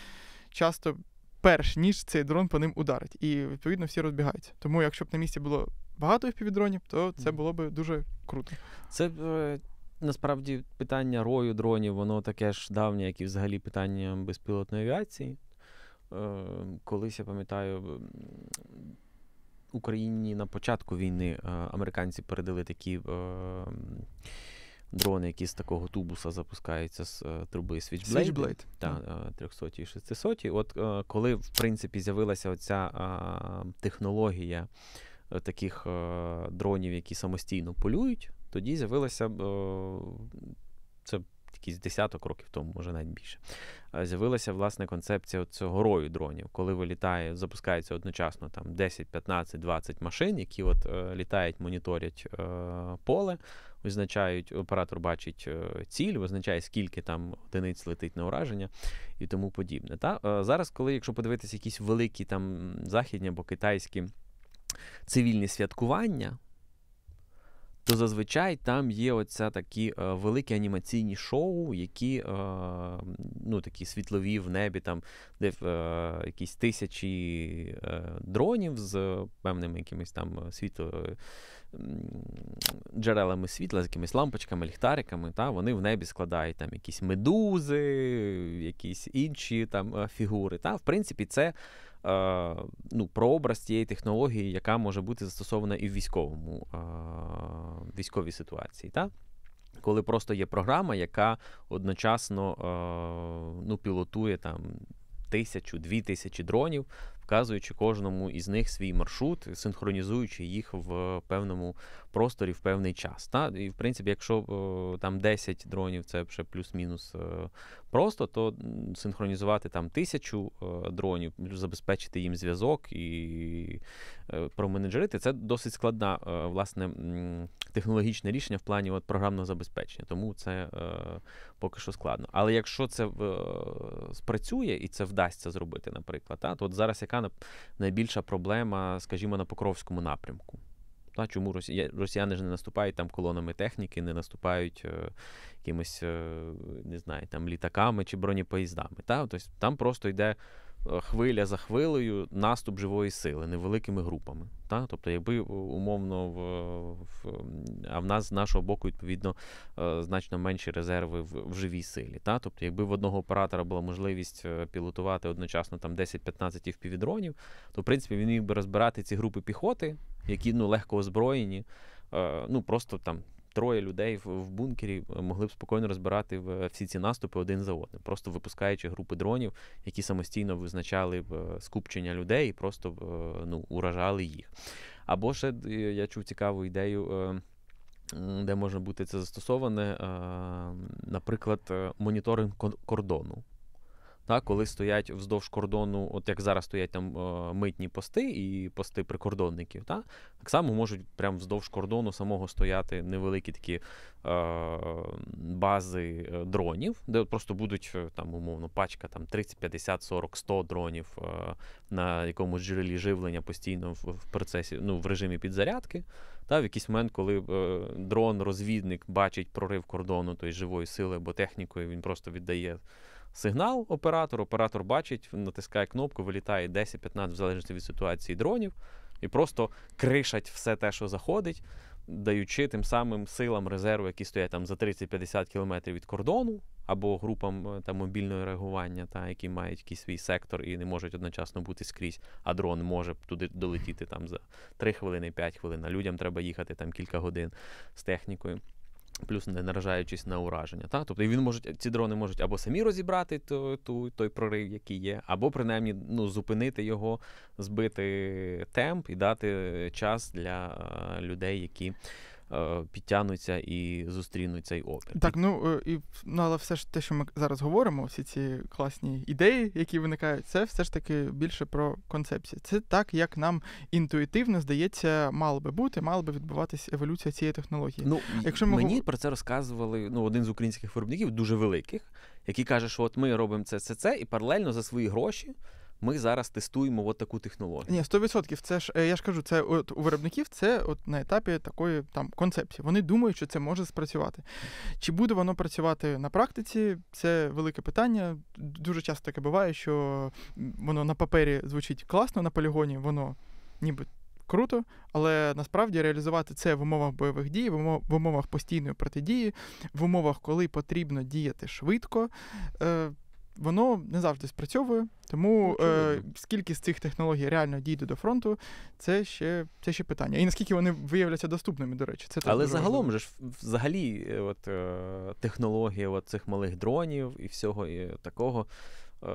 часто перш ніж цей дрон по ним ударить. І відповідно всі розбігаються. Тому, якщо б на місці було багато FPV-дронів, то це було би дуже круто. Це е, насправді питання рою дронів, воно таке ж давнє, як і взагалі питання безпілотної авіації. Е, колись я пам'ятаю, Україні на початку війни е, американці передали такі. Дрони, які з такого тубуса запускаються з е, труби Switchblade. Switchblade. Так, mm. 300 і 600. От е, коли, в принципі, з'явилася оця е, технологія Е, таких е, дронів, які самостійно полюють, тоді з'явилася е, це якийсь десяток років тому, може навіть більше. З'явилася власне концепція цього рою дронів, коли вилітає, запускається одночасно там 10, 15, 20 машин, які от літають, моніторять поле, визначають, оператор бачить ціль, визначає, скільки там одиниць летить на ураження і тому подібне. Та Зараз, коли якщо подивитися якісь великі там західні або китайські цивільні святкування, то зазвичай там є оця такі е, великі анімаційні шоу, які е, ну, такі світлові в небі, там, де е, якісь тисячі е, дронів з е, певними якимись там е, світло, джерелами світла, з якимись лампочками, ліхтариками, та, вони в небі складають там якісь медузи, якісь інші там е, фігури. Та. В принципі, це е, ну, прообраз цієї технології, яка може бути застосована і в військовому, е, військовій ситуації. Та. Коли просто є програма, яка одночасно е, ну, пілотує там. Тисячу, дві тисячі дронів вказуючи кожному із них свій маршрут, синхронізуючи їх в певному просторі в певний час. Та? І в принципі, якщо е, там 10 дронів, це вже плюс-мінус е, просто, то синхронізувати там тисячу е, дронів, забезпечити їм зв'язок і променеджерити, це досить складна власне технологічне рішення в плані от, програмного забезпечення. Тому це поки що складно. Але якщо це спрацює і це вдасться зробити, наприклад, та, то от зараз яка найбільша проблема, скажімо, на Покровському напрямку? Та, Чому росі... росіяни ж не наступають там колонами техніки, не наступають е, якимись е, не знаю, там, літаками чи бронепоїздами. Та? Тобто, там просто йде е, хвиля за хвилею наступ живої сили невеликими групами. Та? Тобто, якби е, умовно в, в а в нас з нашого боку, відповідно, е, значно менші резерви в, в живій силі. Та? Тобто, якби в одного оператора була можливість пілотувати одночасно там 10-15 півдронів, то в принципі він міг би розбирати ці групи піхоти які ну легко озброєні. Е, ну просто там троє людей в бункері е, могли б спокійно розбирати е, всі ці наступи один за одним, просто випускаючи групи дронів, які самостійно визначали б скупчення людей і просто ну, уражали їх. Або ще я чув цікаву ідею. Де може бути це застосоване, наприклад, моніторинг кордону. Та, коли стоять вздовж кордону, от як зараз стоять там е, митні пости і пости прикордонників, та, так само можуть прямо вздовж кордону самого стояти невеликі такі е, бази е, дронів, де просто будуть е, там умовно пачка там 30, 50, 40, 100 дронів е, на якомусь джерелі живлення постійно в, в процесі, ну, в режимі підзарядки. Та в якийсь момент, коли е, дрон-розвідник бачить прорив кордону тої живої сили або технікою, він просто віддає сигнал оператору, оператор бачить, натискає кнопку, вилітає 10-15, в залежності від ситуації дронів, і просто кришать все те, що заходить, даючи тим самим силам резерву, які стоять там за 30-50 кілометрів від кордону, або групам е, там мобільного реагування, та які мають якийсь свій сектор і не можуть одночасно бути скрізь, а дрон може туди долетіти там за 3 хвилини, 5 хвилин. а Людям треба їхати там кілька годин з технікою плюс не наражаючись на ураження. Та? Тобто він може, ці дрони можуть або самі розібрати той, той, той прорив, який є, або принаймні ну, зупинити його, збити темп і дати е, час для е, людей, які. Е, підтягнуться і зустрінуть цей опір. Так, ну е, і ну, але все ж те, що ми зараз говоримо, всі ці класні ідеї, які виникають, це все ж таки більше про концепцію. Це так, як нам інтуїтивно здається, мало би бути, мала би відбуватися еволюція цієї технології. Ну якщо ми мені про це розказували ну один з українських виробників, дуже великих, який каже, що от ми робимо це, це, це і паралельно за свої гроші ми зараз тестуємо от таку технологію. Ні, 100%. Це ж е, я ж кажу, це от у виробників це от на етапі такої там концепції. Вони думають, що це може спрацювати. Чи буде воно працювати на практиці? Це велике питання. Дуже часто таке буває, що воно на папері звучить класно, на полігоні воно ніби. Круто, але насправді реалізувати це в умовах бойових дій, в умовах постійної протидії, в умовах, коли потрібно діяти швидко. Е, воно не завжди спрацьовує. Тому ну, е, скільки з цих технологій реально дійде до фронту, це ще це ще питання. І наскільки вони виявляться доступними, до речі, це але загалом важливо. же взагалі, е, от е, технологія от цих малих дронів і всього і такого. Е,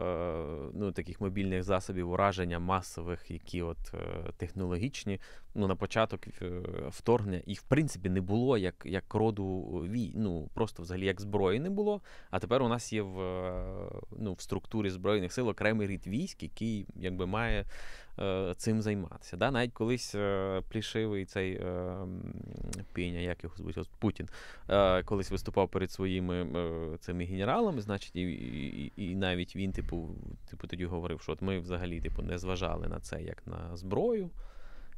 ну, таких мобільних засобів ураження масових, які от е, технологічні, ну, на початок е, вторгнення їх в принципі не було як як роду вій, ну просто взагалі як зброї не було. А тепер у нас є в е, ну, в структурі збройних сил окремий рід військ, який якби має е, цим займатися. Да? Навіть колись е, плішивий цей е, піня, як його звуть Путін, е, колись виступав перед своїми цими генералами, значить, і, і і, навіть він, типу, типу, тоді говорив, що от ми взагалі типу не зважали на це як на зброю.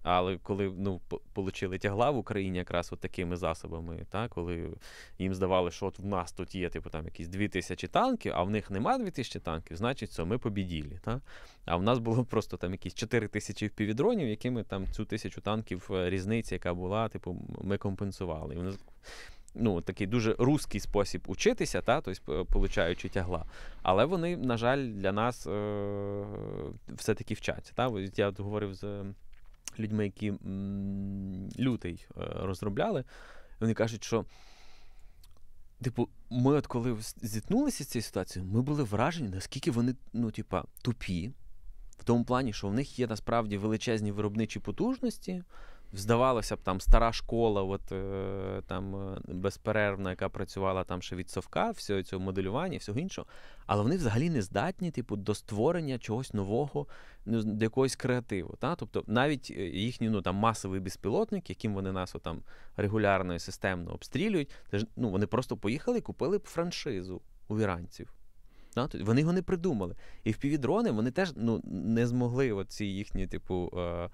Але коли ну, получили тягла в Україні якраз от такими засобами, та, коли їм здавали, що от в нас тут є типу, там якісь дві тисячі танків, а в них немає тисячі танків, значить, все, ми побіділі. Та? А в нас було просто там якісь чотири тисячі впівдронів, якими там цю тисячу танків е, різниця, яка була, типу, ми компенсували. І вони ну, Такий дуже русський спосіб учитися, та, тобто, получаючи тягла. Але вони, на жаль, для нас е- все-таки вчаться. Та? Я говорив з людьми, які лютий е, розробляли. Вони кажуть, що типу, ми, от коли зіткнулися з цією ситуацією, ми були вражені, наскільки вони ну, типа, тупі, в тому плані, що в них є насправді величезні виробничі потужності здавалося б, там стара школа, от е, там е, безперервна, яка працювала там ще від совка, всього цього моделювання, всього іншого. Але вони взагалі не здатні, типу, до створення чогось нового, ну, до якогось креативу. Та? Тобто навіть е, їхні ну, там, масовий безпілотник, яким вони нас там регулярно і системно обстрілюють, це ж ну, вони просто поїхали і купили б франшизу у віранців. Да? Вони його не придумали. І в впівдрони вони теж ну, не змогли оці їхні, типу, е,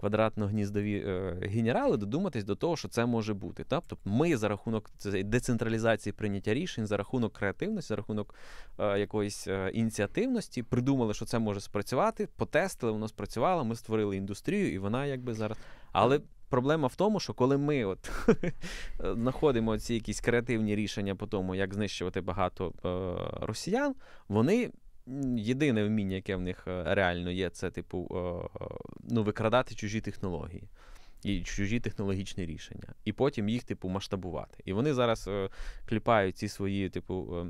квадратно-гніздові е, генерали додуматись до того, що це може бути. Тобто ми за рахунок децентралізації прийняття рішень, за рахунок креативності, за рахунок е, якоїсь ініціативності, придумали, що це може спрацювати, потестили, воно спрацювало, ми створили індустрію, і вона якби зараз. Але проблема в тому, що коли ми от знаходимо ці якісь креативні рішення по тому, як знищувати багато е, росіян, вони. Єдине вміння, яке в них е, реально є, це типу е, ну, викрадати чужі технології і чужі технологічні рішення, і потім їх, типу, масштабувати. І вони зараз кліпають ці свої, типу.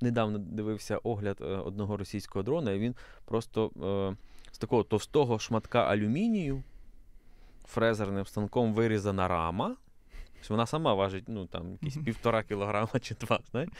Недавно дивився огляд одного російського дрона, і він просто з такого товстого шматка алюмінію фрезерним станком вирізана рама. Вона сама важить ну, там, якісь півтора кілограма чи два. знаєш.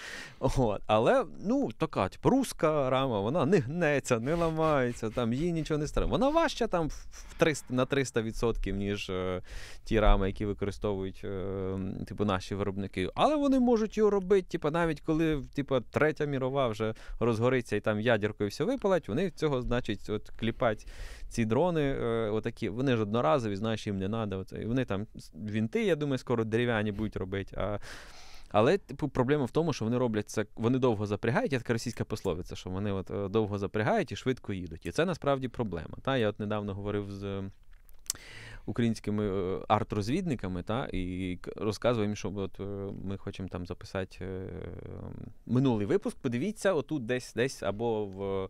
От. Але ну, така типу, руска рама, вона не гнеться, не ламається, там, їй нічого не страшно. Вона важча там в 300, на 300%, ніж е, ті рами, які використовують е, типу, наші виробники. Але вони можуть його робити, типу, навіть коли типу, третя мірова вже розгориться і там ядеркою все випалить, вони цього значить от, кліпать ці дрони, е, отакі, вони ж одноразові, знаєш, їм не треба. Вони там вінти, я думаю, скоро дерев'яні будуть робити. А... Але типу, проблема в тому, що вони роблять це, вони довго запрягають, я така російська пословиця, що вони от е, довго запрягають і швидко їдуть. І це насправді проблема. Та? Я от недавно говорив з. Українськими е, арт-розвідниками, та і розказуємо, їм, що от ми хочемо там записати минулий випуск. Подивіться, отут десь, десь або в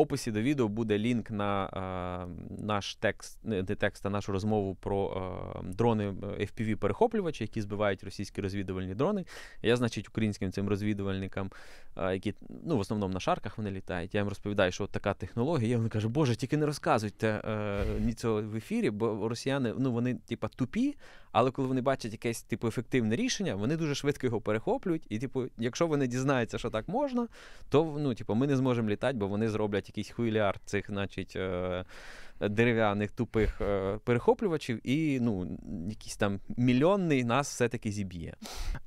описі до відео буде лінк на е, наш текст, не текст, а нашу розмову про е, дрони е, FPV-перехоплювачі, які збивають російські розвідувальні дрони. Я, значить, українським цим розвідувальникам, е, які ну, в основному на шарках вони літають. Я їм розповідаю, що от така технологія. Я Вони кажу, Боже, тільки не розказуйте е, ні цього в ефірі, бо росіяни ну, вони, типа, тупі, але коли вони бачать якесь типу ефективне рішення, вони дуже швидко його перехоплюють. І, типу, якщо вони дізнаються, що так можна, то ну, типу, ми не зможемо літати, бо вони зроблять якийсь хуйлярд цих, значить, е, дерев'яних тупих е, перехоплювачів, і ну, якийсь там мільйонний нас все-таки зіб'є.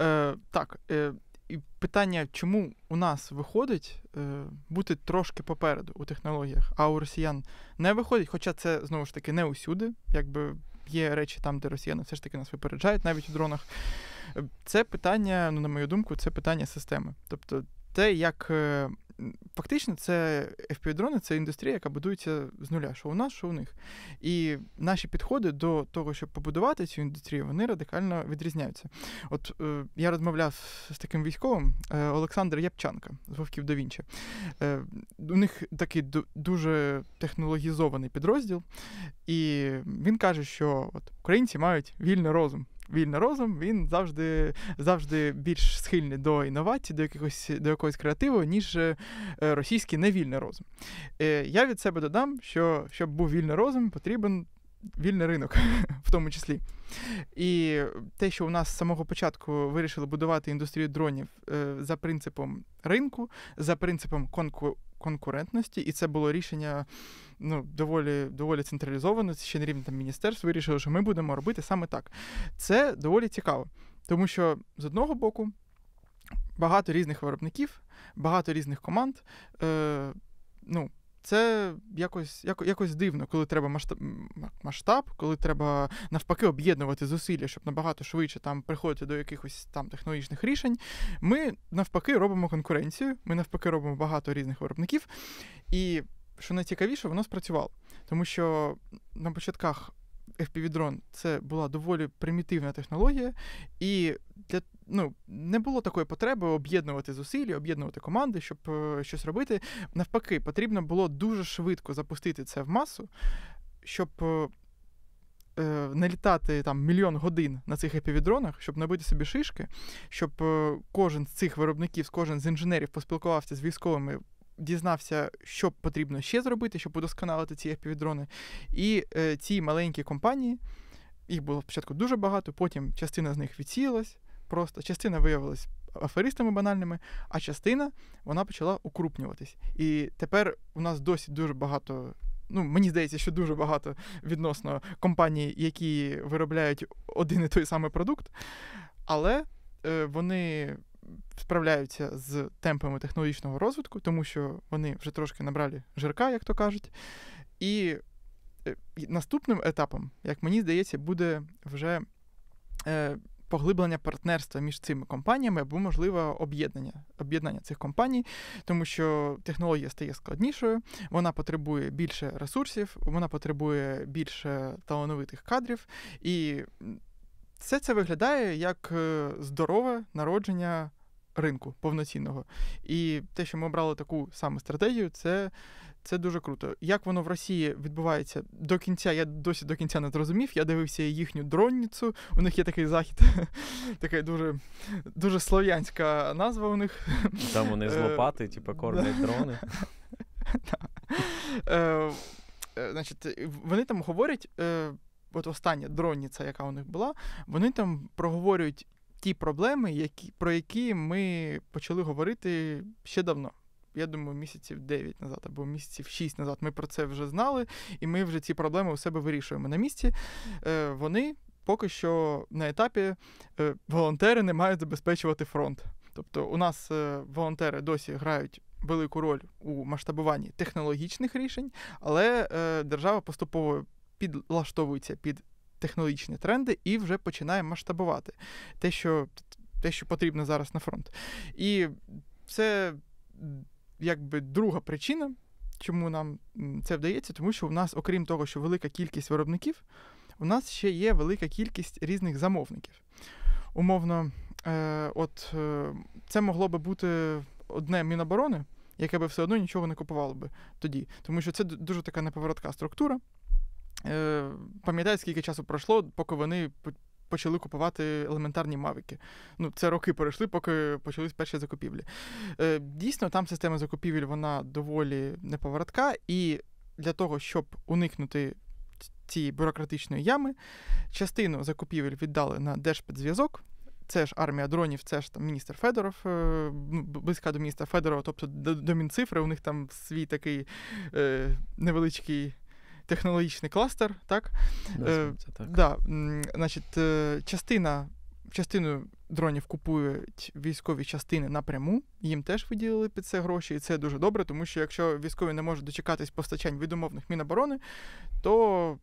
Е, Так. Е... І питання, чому у нас виходить е, бути трошки попереду у технологіях, а у росіян не виходить, хоча це знову ж таки не усюди, якби є речі там, де росіяни все ж таки нас випереджають, навіть у дронах. Е, це питання, ну на мою думку, це питання системи. Тобто те, як е, фактично, це FPV-дрони це індустрія, яка будується з нуля, що у нас, що у них. І наші підходи до того, щоб побудувати цю індустрію, вони радикально відрізняються. От е, я розмовляв з таким військовим е, Олександр Япчанка з Вовків до Вінча. Е, у них такий дуже технологізований підрозділ, і він каже, що от, українці мають вільний розум вільний розум, він завжди завжди більш схильний до інновацій, до якихось до якогось креативу, ніж е, російський невільний розум. Е, я від себе додам, що щоб був вільний розум, потрібен. Вільний ринок, в тому числі. І те, що у нас з самого початку вирішили будувати індустрію дронів е, за принципом ринку, за принципом конку конкурентності, і це було рішення ну, доволі доволі це ще на рівні там міністерств вирішили, що ми будемо робити саме так. Це доволі цікаво, тому що з одного боку багато різних виробників, багато різних команд. Е, ну, це якось як якось дивно, коли треба масштаб, масштаб, коли треба навпаки об'єднувати зусилля, щоб набагато швидше там приходити до якихось там технологічних рішень. Ми навпаки робимо конкуренцію, ми навпаки робимо багато різних виробників. І що найцікавіше, воно спрацювало, тому що на початках FPV-дрон це була доволі примітивна технологія, і для ну, не було такої потреби об'єднувати зусилля, об'єднувати команди, щоб е, щось робити. Навпаки, потрібно було дуже швидко запустити це в масу, щоб. Е, е, налітати там мільйон годин на цих епівідронах, щоб набити собі шишки, щоб кожен з цих виробників, кожен з інженерів поспілкувався з військовими, дізнався, що потрібно ще зробити, щоб удосконалити ці епівідрони. І е, ці маленькі компанії, їх було спочатку дуже багато, потім частина з них відсіялась просто частина виявилась аферистами банальними, а частина вона почала укрупнюватись. І тепер у нас досі дуже багато. Ну, мені здається, що дуже багато відносно компаній, які виробляють один і той самий продукт, але е, вони справляються з темпами технологічного розвитку, тому що вони вже трошки набрали жирка, як то кажуть. І е, наступним етапом, як мені здається, буде вже е, поглиблення партнерства між цими компаніями або, можливо, об'єднання об'єднання цих компаній, тому що технологія стає складнішою, вона потребує більше ресурсів, вона потребує більше талановитих кадрів, і все це виглядає як е, здорове народження ринку повноцінного. І те, що ми обрали таку саме стратегію, це це дуже круто. Як воно в Росії відбувається до кінця, я досі до кінця не зрозумів. Я дивився їхню дронницю. У них є такий захід, така дуже дуже слов'янська назва у них. Там вони з е, лопати, типу, кормлять дрони. Е, е, значить, Вони там говорять, от остання дронниця, яка у них була, вони там проговорюють ті проблеми, які, про які ми почали говорити ще давно я думаю, місяців 9 назад або місяців 6 назад. Ми про це вже знали, і ми вже ці проблеми у себе вирішуємо на місці. Е, вони поки що на етапі е, волонтери не мають забезпечувати фронт. Тобто, у нас е, волонтери досі грають. Велику роль у масштабуванні технологічних рішень, але е, держава поступово підлаштовується під технологічні тренди і вже починає масштабувати те, що те, що потрібно зараз на фронт. І це якби друга причина, чому нам це вдається, тому що у нас, окрім того, що велика кількість виробників, у нас ще є велика кількість різних замовників. Умовно, е, от е, це могло би бути одне міноборони, яке би все одно нічого не купувало би тоді, тому що це дуже така неповоротка структура. Е, Пам'ятаю, скільки часу пройшло, поки вони почали купувати елементарні мавики. Ну, це роки пройшли, поки почались перші закупівлі. Е, Дійсно, там система закупівель вона доволі неповоротка, і для того, щоб уникнути ці бюрократичної ями, частину закупівель віддали на Держпідзв'язок. Це ж армія дронів, це ж там міністр Федоров, е, ну, близька до міністра Федорова, тобто до Мінцифри, у них там свій такий е, невеличкий технологічний кластер, так? Е, так. Да, Значить, е, частина, частину дронів купують військові частини напряму, їм теж виділили під це гроші, і це дуже добре, тому що якщо військові не можуть дочекатись постачань від умовних міноборони, то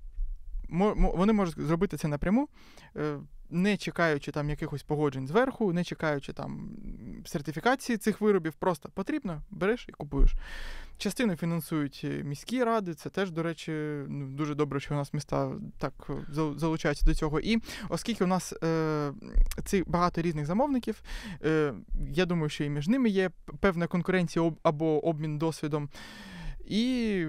вони можуть зробити це напряму. Е, не чекаючи там якихось погоджень зверху, не чекаючи там сертифікації цих виробів, просто потрібно, береш і купуєш. Частину фінансують е, міські ради, це теж, до речі, ну, дуже добре, що у нас міста так е, залучаються до цього. І оскільки у нас е, ці багато різних замовників, е, я думаю, що і між ними є певна конкуренція або обмін досвідом. І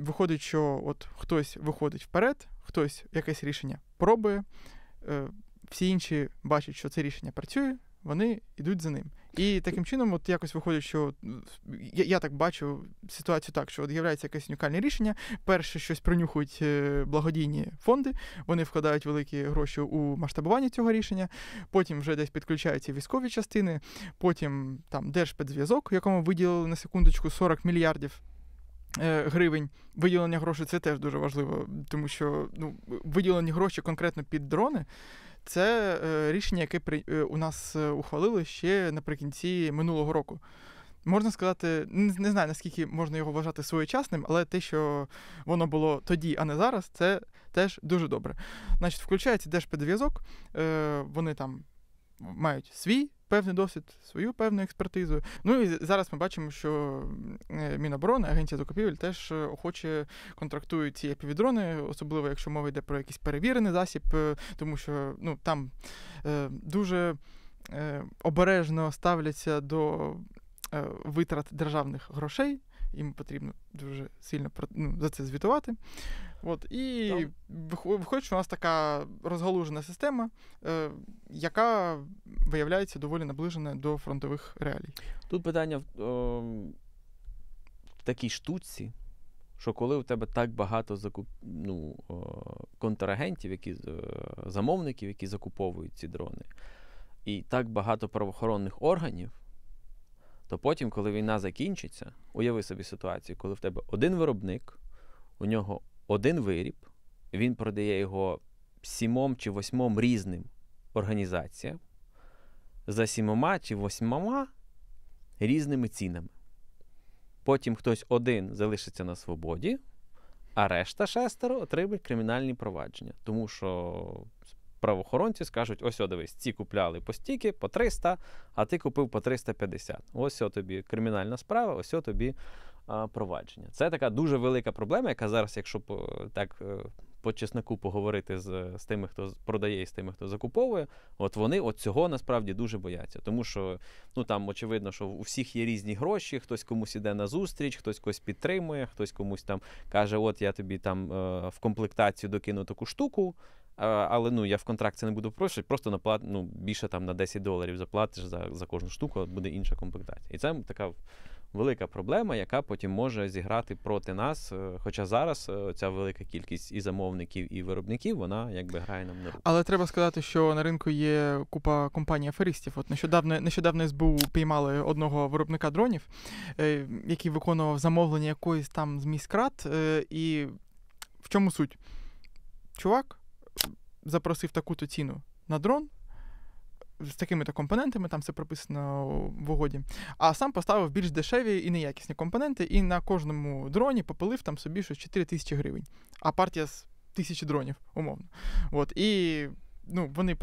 виходить, що от хтось виходить вперед, хтось якесь рішення пробує. Е, всі інші бачать, що це рішення працює, вони йдуть за ним. І таким чином, от якось виходить, що я, я так бачу ситуацію так, що з'являється якесь унікальне рішення. Перше щось пронюхують е, благодійні фонди, вони вкладають великі гроші у масштабування цього рішення. Потім вже десь підключаються військові частини, потім там держпедзв'язок, якому виділили на секундочку 40 мільярдів Е, гривень виділення грошей це теж дуже важливо, тому що ну, виділені гроші конкретно під дрони це е, рішення, яке при е, у нас ухвалили ще наприкінці минулого року. Можна сказати, не, знаю наскільки можна його вважати своєчасним, але те, що воно було тоді, а не зараз, це теж дуже добре. Значить, включається держпідв'язок, вони там мають свій певний досвід, свою певну експертизу. Ну і зараз ми бачимо, що е, Міноборони, агенція закупівель теж е, охоче контрактують ці епівідрони, особливо якщо мова йде про якийсь перевірений засіб, е, тому що ну там дуже обережно ставляться до. Витрат державних грошей їм потрібно дуже сильно ну, за це звітувати. От, І виходить, що у нас така розгалужена система, е, яка виявляється доволі наближена до фронтових реалій. Тут питання в, о, такій штуці. Що коли у тебе так багато закуп... ну, контрагентів, які е, замовників, які закуповують ці дрони, і так багато правоохоронних органів, то потім, коли війна закінчиться, уяви собі ситуацію, коли в тебе один виробник, у нього один виріб, він продає його сімом чи восьмом різним організаціям за сімома чи восьмома різними цінами. Потім хтось один залишиться на свободі, а решта шестеро отримують кримінальні провадження, тому що правоохоронці скажуть: ось, о, дивись, ці купляли по стільки, по 300, а ти купив по 350. Ось о тобі кримінальна справа, ось о тобі а, провадження. Це така дуже велика проблема, яка зараз, якщо так. Е, по чесноку поговорити з з тими, хто продає і з тими, хто закуповує, от вони от цього насправді дуже бояться. Тому що ну там очевидно, що у всіх є різні гроші, хтось комусь іде на зустріч, хтось когось підтримує, хтось комусь там каже: От я тобі там е, в комплектацію докину таку штуку. Але ну я в контракт не буду просити, просто наплат, ну, більше там на 10 доларів заплатиш за за кожну штуку, буде інша комплектація. І це така велика проблема, яка потім може зіграти проти нас. Е, хоча зараз е, ця велика кількість і замовників, і виробників вона якби грає нам на руку. Але треба сказати, що на ринку є купа компаній аферистів. От нещодавно нещодавно СБУ піймали одного виробника дронів, е, який виконував замовлення якоїсь там з міськрад. І в чому суть? Чувак запросив таку-то ціну на дрон. З такими-то компонентами, там все прописано в угоді. А сам поставив більш дешеві і неякісні компоненти, і на кожному дроні попилив там собі щось 4 тисячі гривень, а партія з тисячі дронів, умовно. От, І ну, вони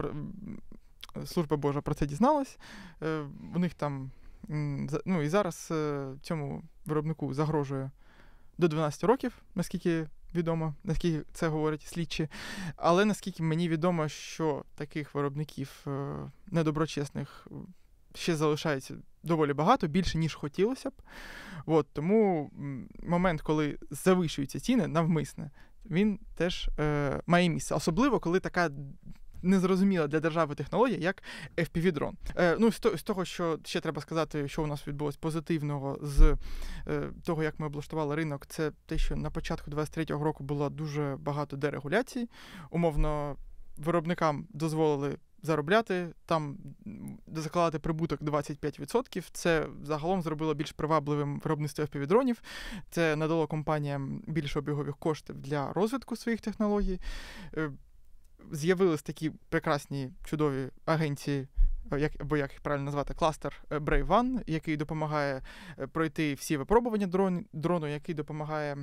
служба Божа про це дізналась. Е, в них там ну, і зараз е, цьому виробнику загрожує до 12 років, наскільки відомо, наскільки це говорять слідчі. Але наскільки мені відомо, що таких виробників е, недоброчесних е, ще залишається доволі багато, більше ніж хотілося б. От, Тому момент, коли завищуються ціни навмисне, він теж е, має місце, особливо коли така незрозуміла для держави технологія, як fpv дрон Е, Ну, з того, що ще треба сказати, що у нас відбулось позитивного з е, того, як ми облаштували ринок, це те, що на початку 23-го року було дуже багато дерегуляцій. Умовно, виробникам дозволили. Заробляти там закладати прибуток 25%. Це загалом зробило більш привабливим виробництво впівдронів. Це надало компаніям більше обігових коштів для розвитку своїх технологій. Е, з'явились такі прекрасні чудові агенції е, як Або як їх правильно назвати, кластер е, Brave One, який допомагає е, пройти всі випробування дрон, дрону, який допомагає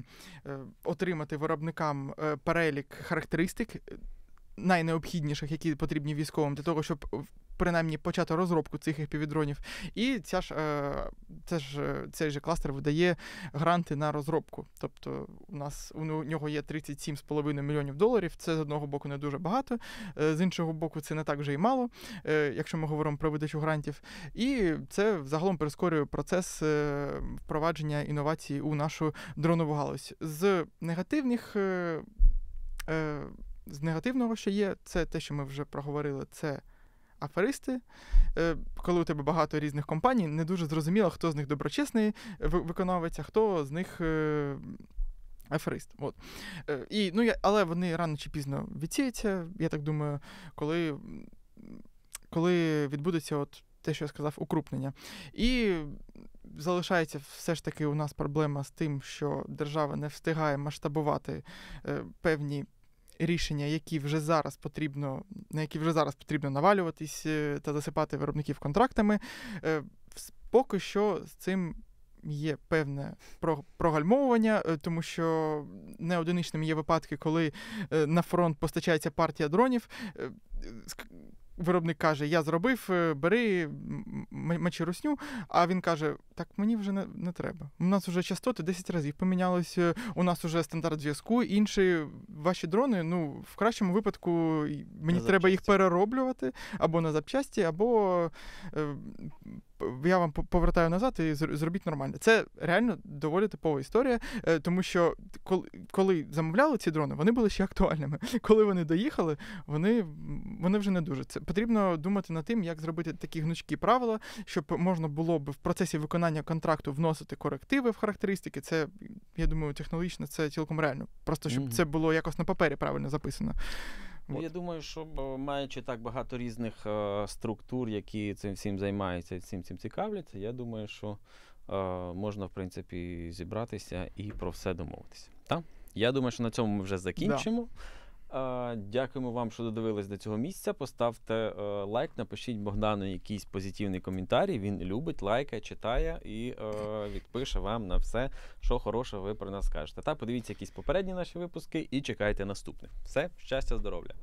отримати виробникам перелік характеристик найнеобхідніших, які потрібні військовим, для того, щоб е, принаймні почати розробку цих епівідронів. І ця ж е, це ж е, цей же кластер видає гранти на розробку. Тобто, у нас у нього є 37,5 мільйонів доларів. Це з одного боку не дуже багато, з іншого боку, це не так вже і мало, якщо ми говоримо про видачу грантів. І це загалом прискорює процес впровадження інновацій у нашу дронову галузь з негативних. З негативного, що є, це те, що ми вже проговорили, це аферисти. Е, коли у тебе багато різних компаній, не дуже зрозуміло, хто з них доброчесний е, виконавець, а хто з них е, аферист. От. І, ну, я, Але вони рано чи пізно відсіються, я так думаю, коли коли відбудеться от те, що я сказав, укрупнення. І залишається все ж таки у нас проблема з тим, що держава не встигає масштабувати певні рішення, які вже зараз потрібно, на які вже зараз потрібно навалюватись е, та засипати виробників контрактами. Е, поки що з цим. Є певне прогальмовування, е, тому що неодиничними є випадки, коли на фронт постачається партія дронів. Виробник каже: Я зробив, бери мечі русню. А він каже: так мені вже не, не треба. У нас вже частоти 10 разів помінялися. Е, у нас вже стандарт зв'язку. Інші ваші дрони, ну в кращому випадку, мені на треба запчасті. їх перероблювати або на запчасті, або е, я вам повертаю назад і зробіть нормально. Це реально доволі типова історія, е, тому що коли, коли замовляли ці дрони, вони були ще актуальними. Коли вони доїхали, вони вони вже не дуже. Це потрібно думати над тим, як зробити такі гнучкі правила, щоб можна було б в процесі виконання виконання контракту вносити корективи в характеристики. Це я думаю, технологічно це цілком реально. Просто щоб mm-hmm. це було якось на папері правильно записано. Ну, Я думаю, що маючи так багато різних е, структур, які цим всім займаються і цим цим цікавляться, я думаю, що е, можна в принципі зібратися і про все домовитися. Так? Я думаю, що на цьому ми вже закінчимо. Да. Дякуємо вам, що додивились до цього місця. Поставте е, лайк, напишіть Богдану якийсь позитивний коментар. Він любить, лайкає, читає і е, відпише вам на все, що хороше ви про нас скажете. Та подивіться якісь попередні наші випуски і чекайте наступних. Все, щастя, здоров'я!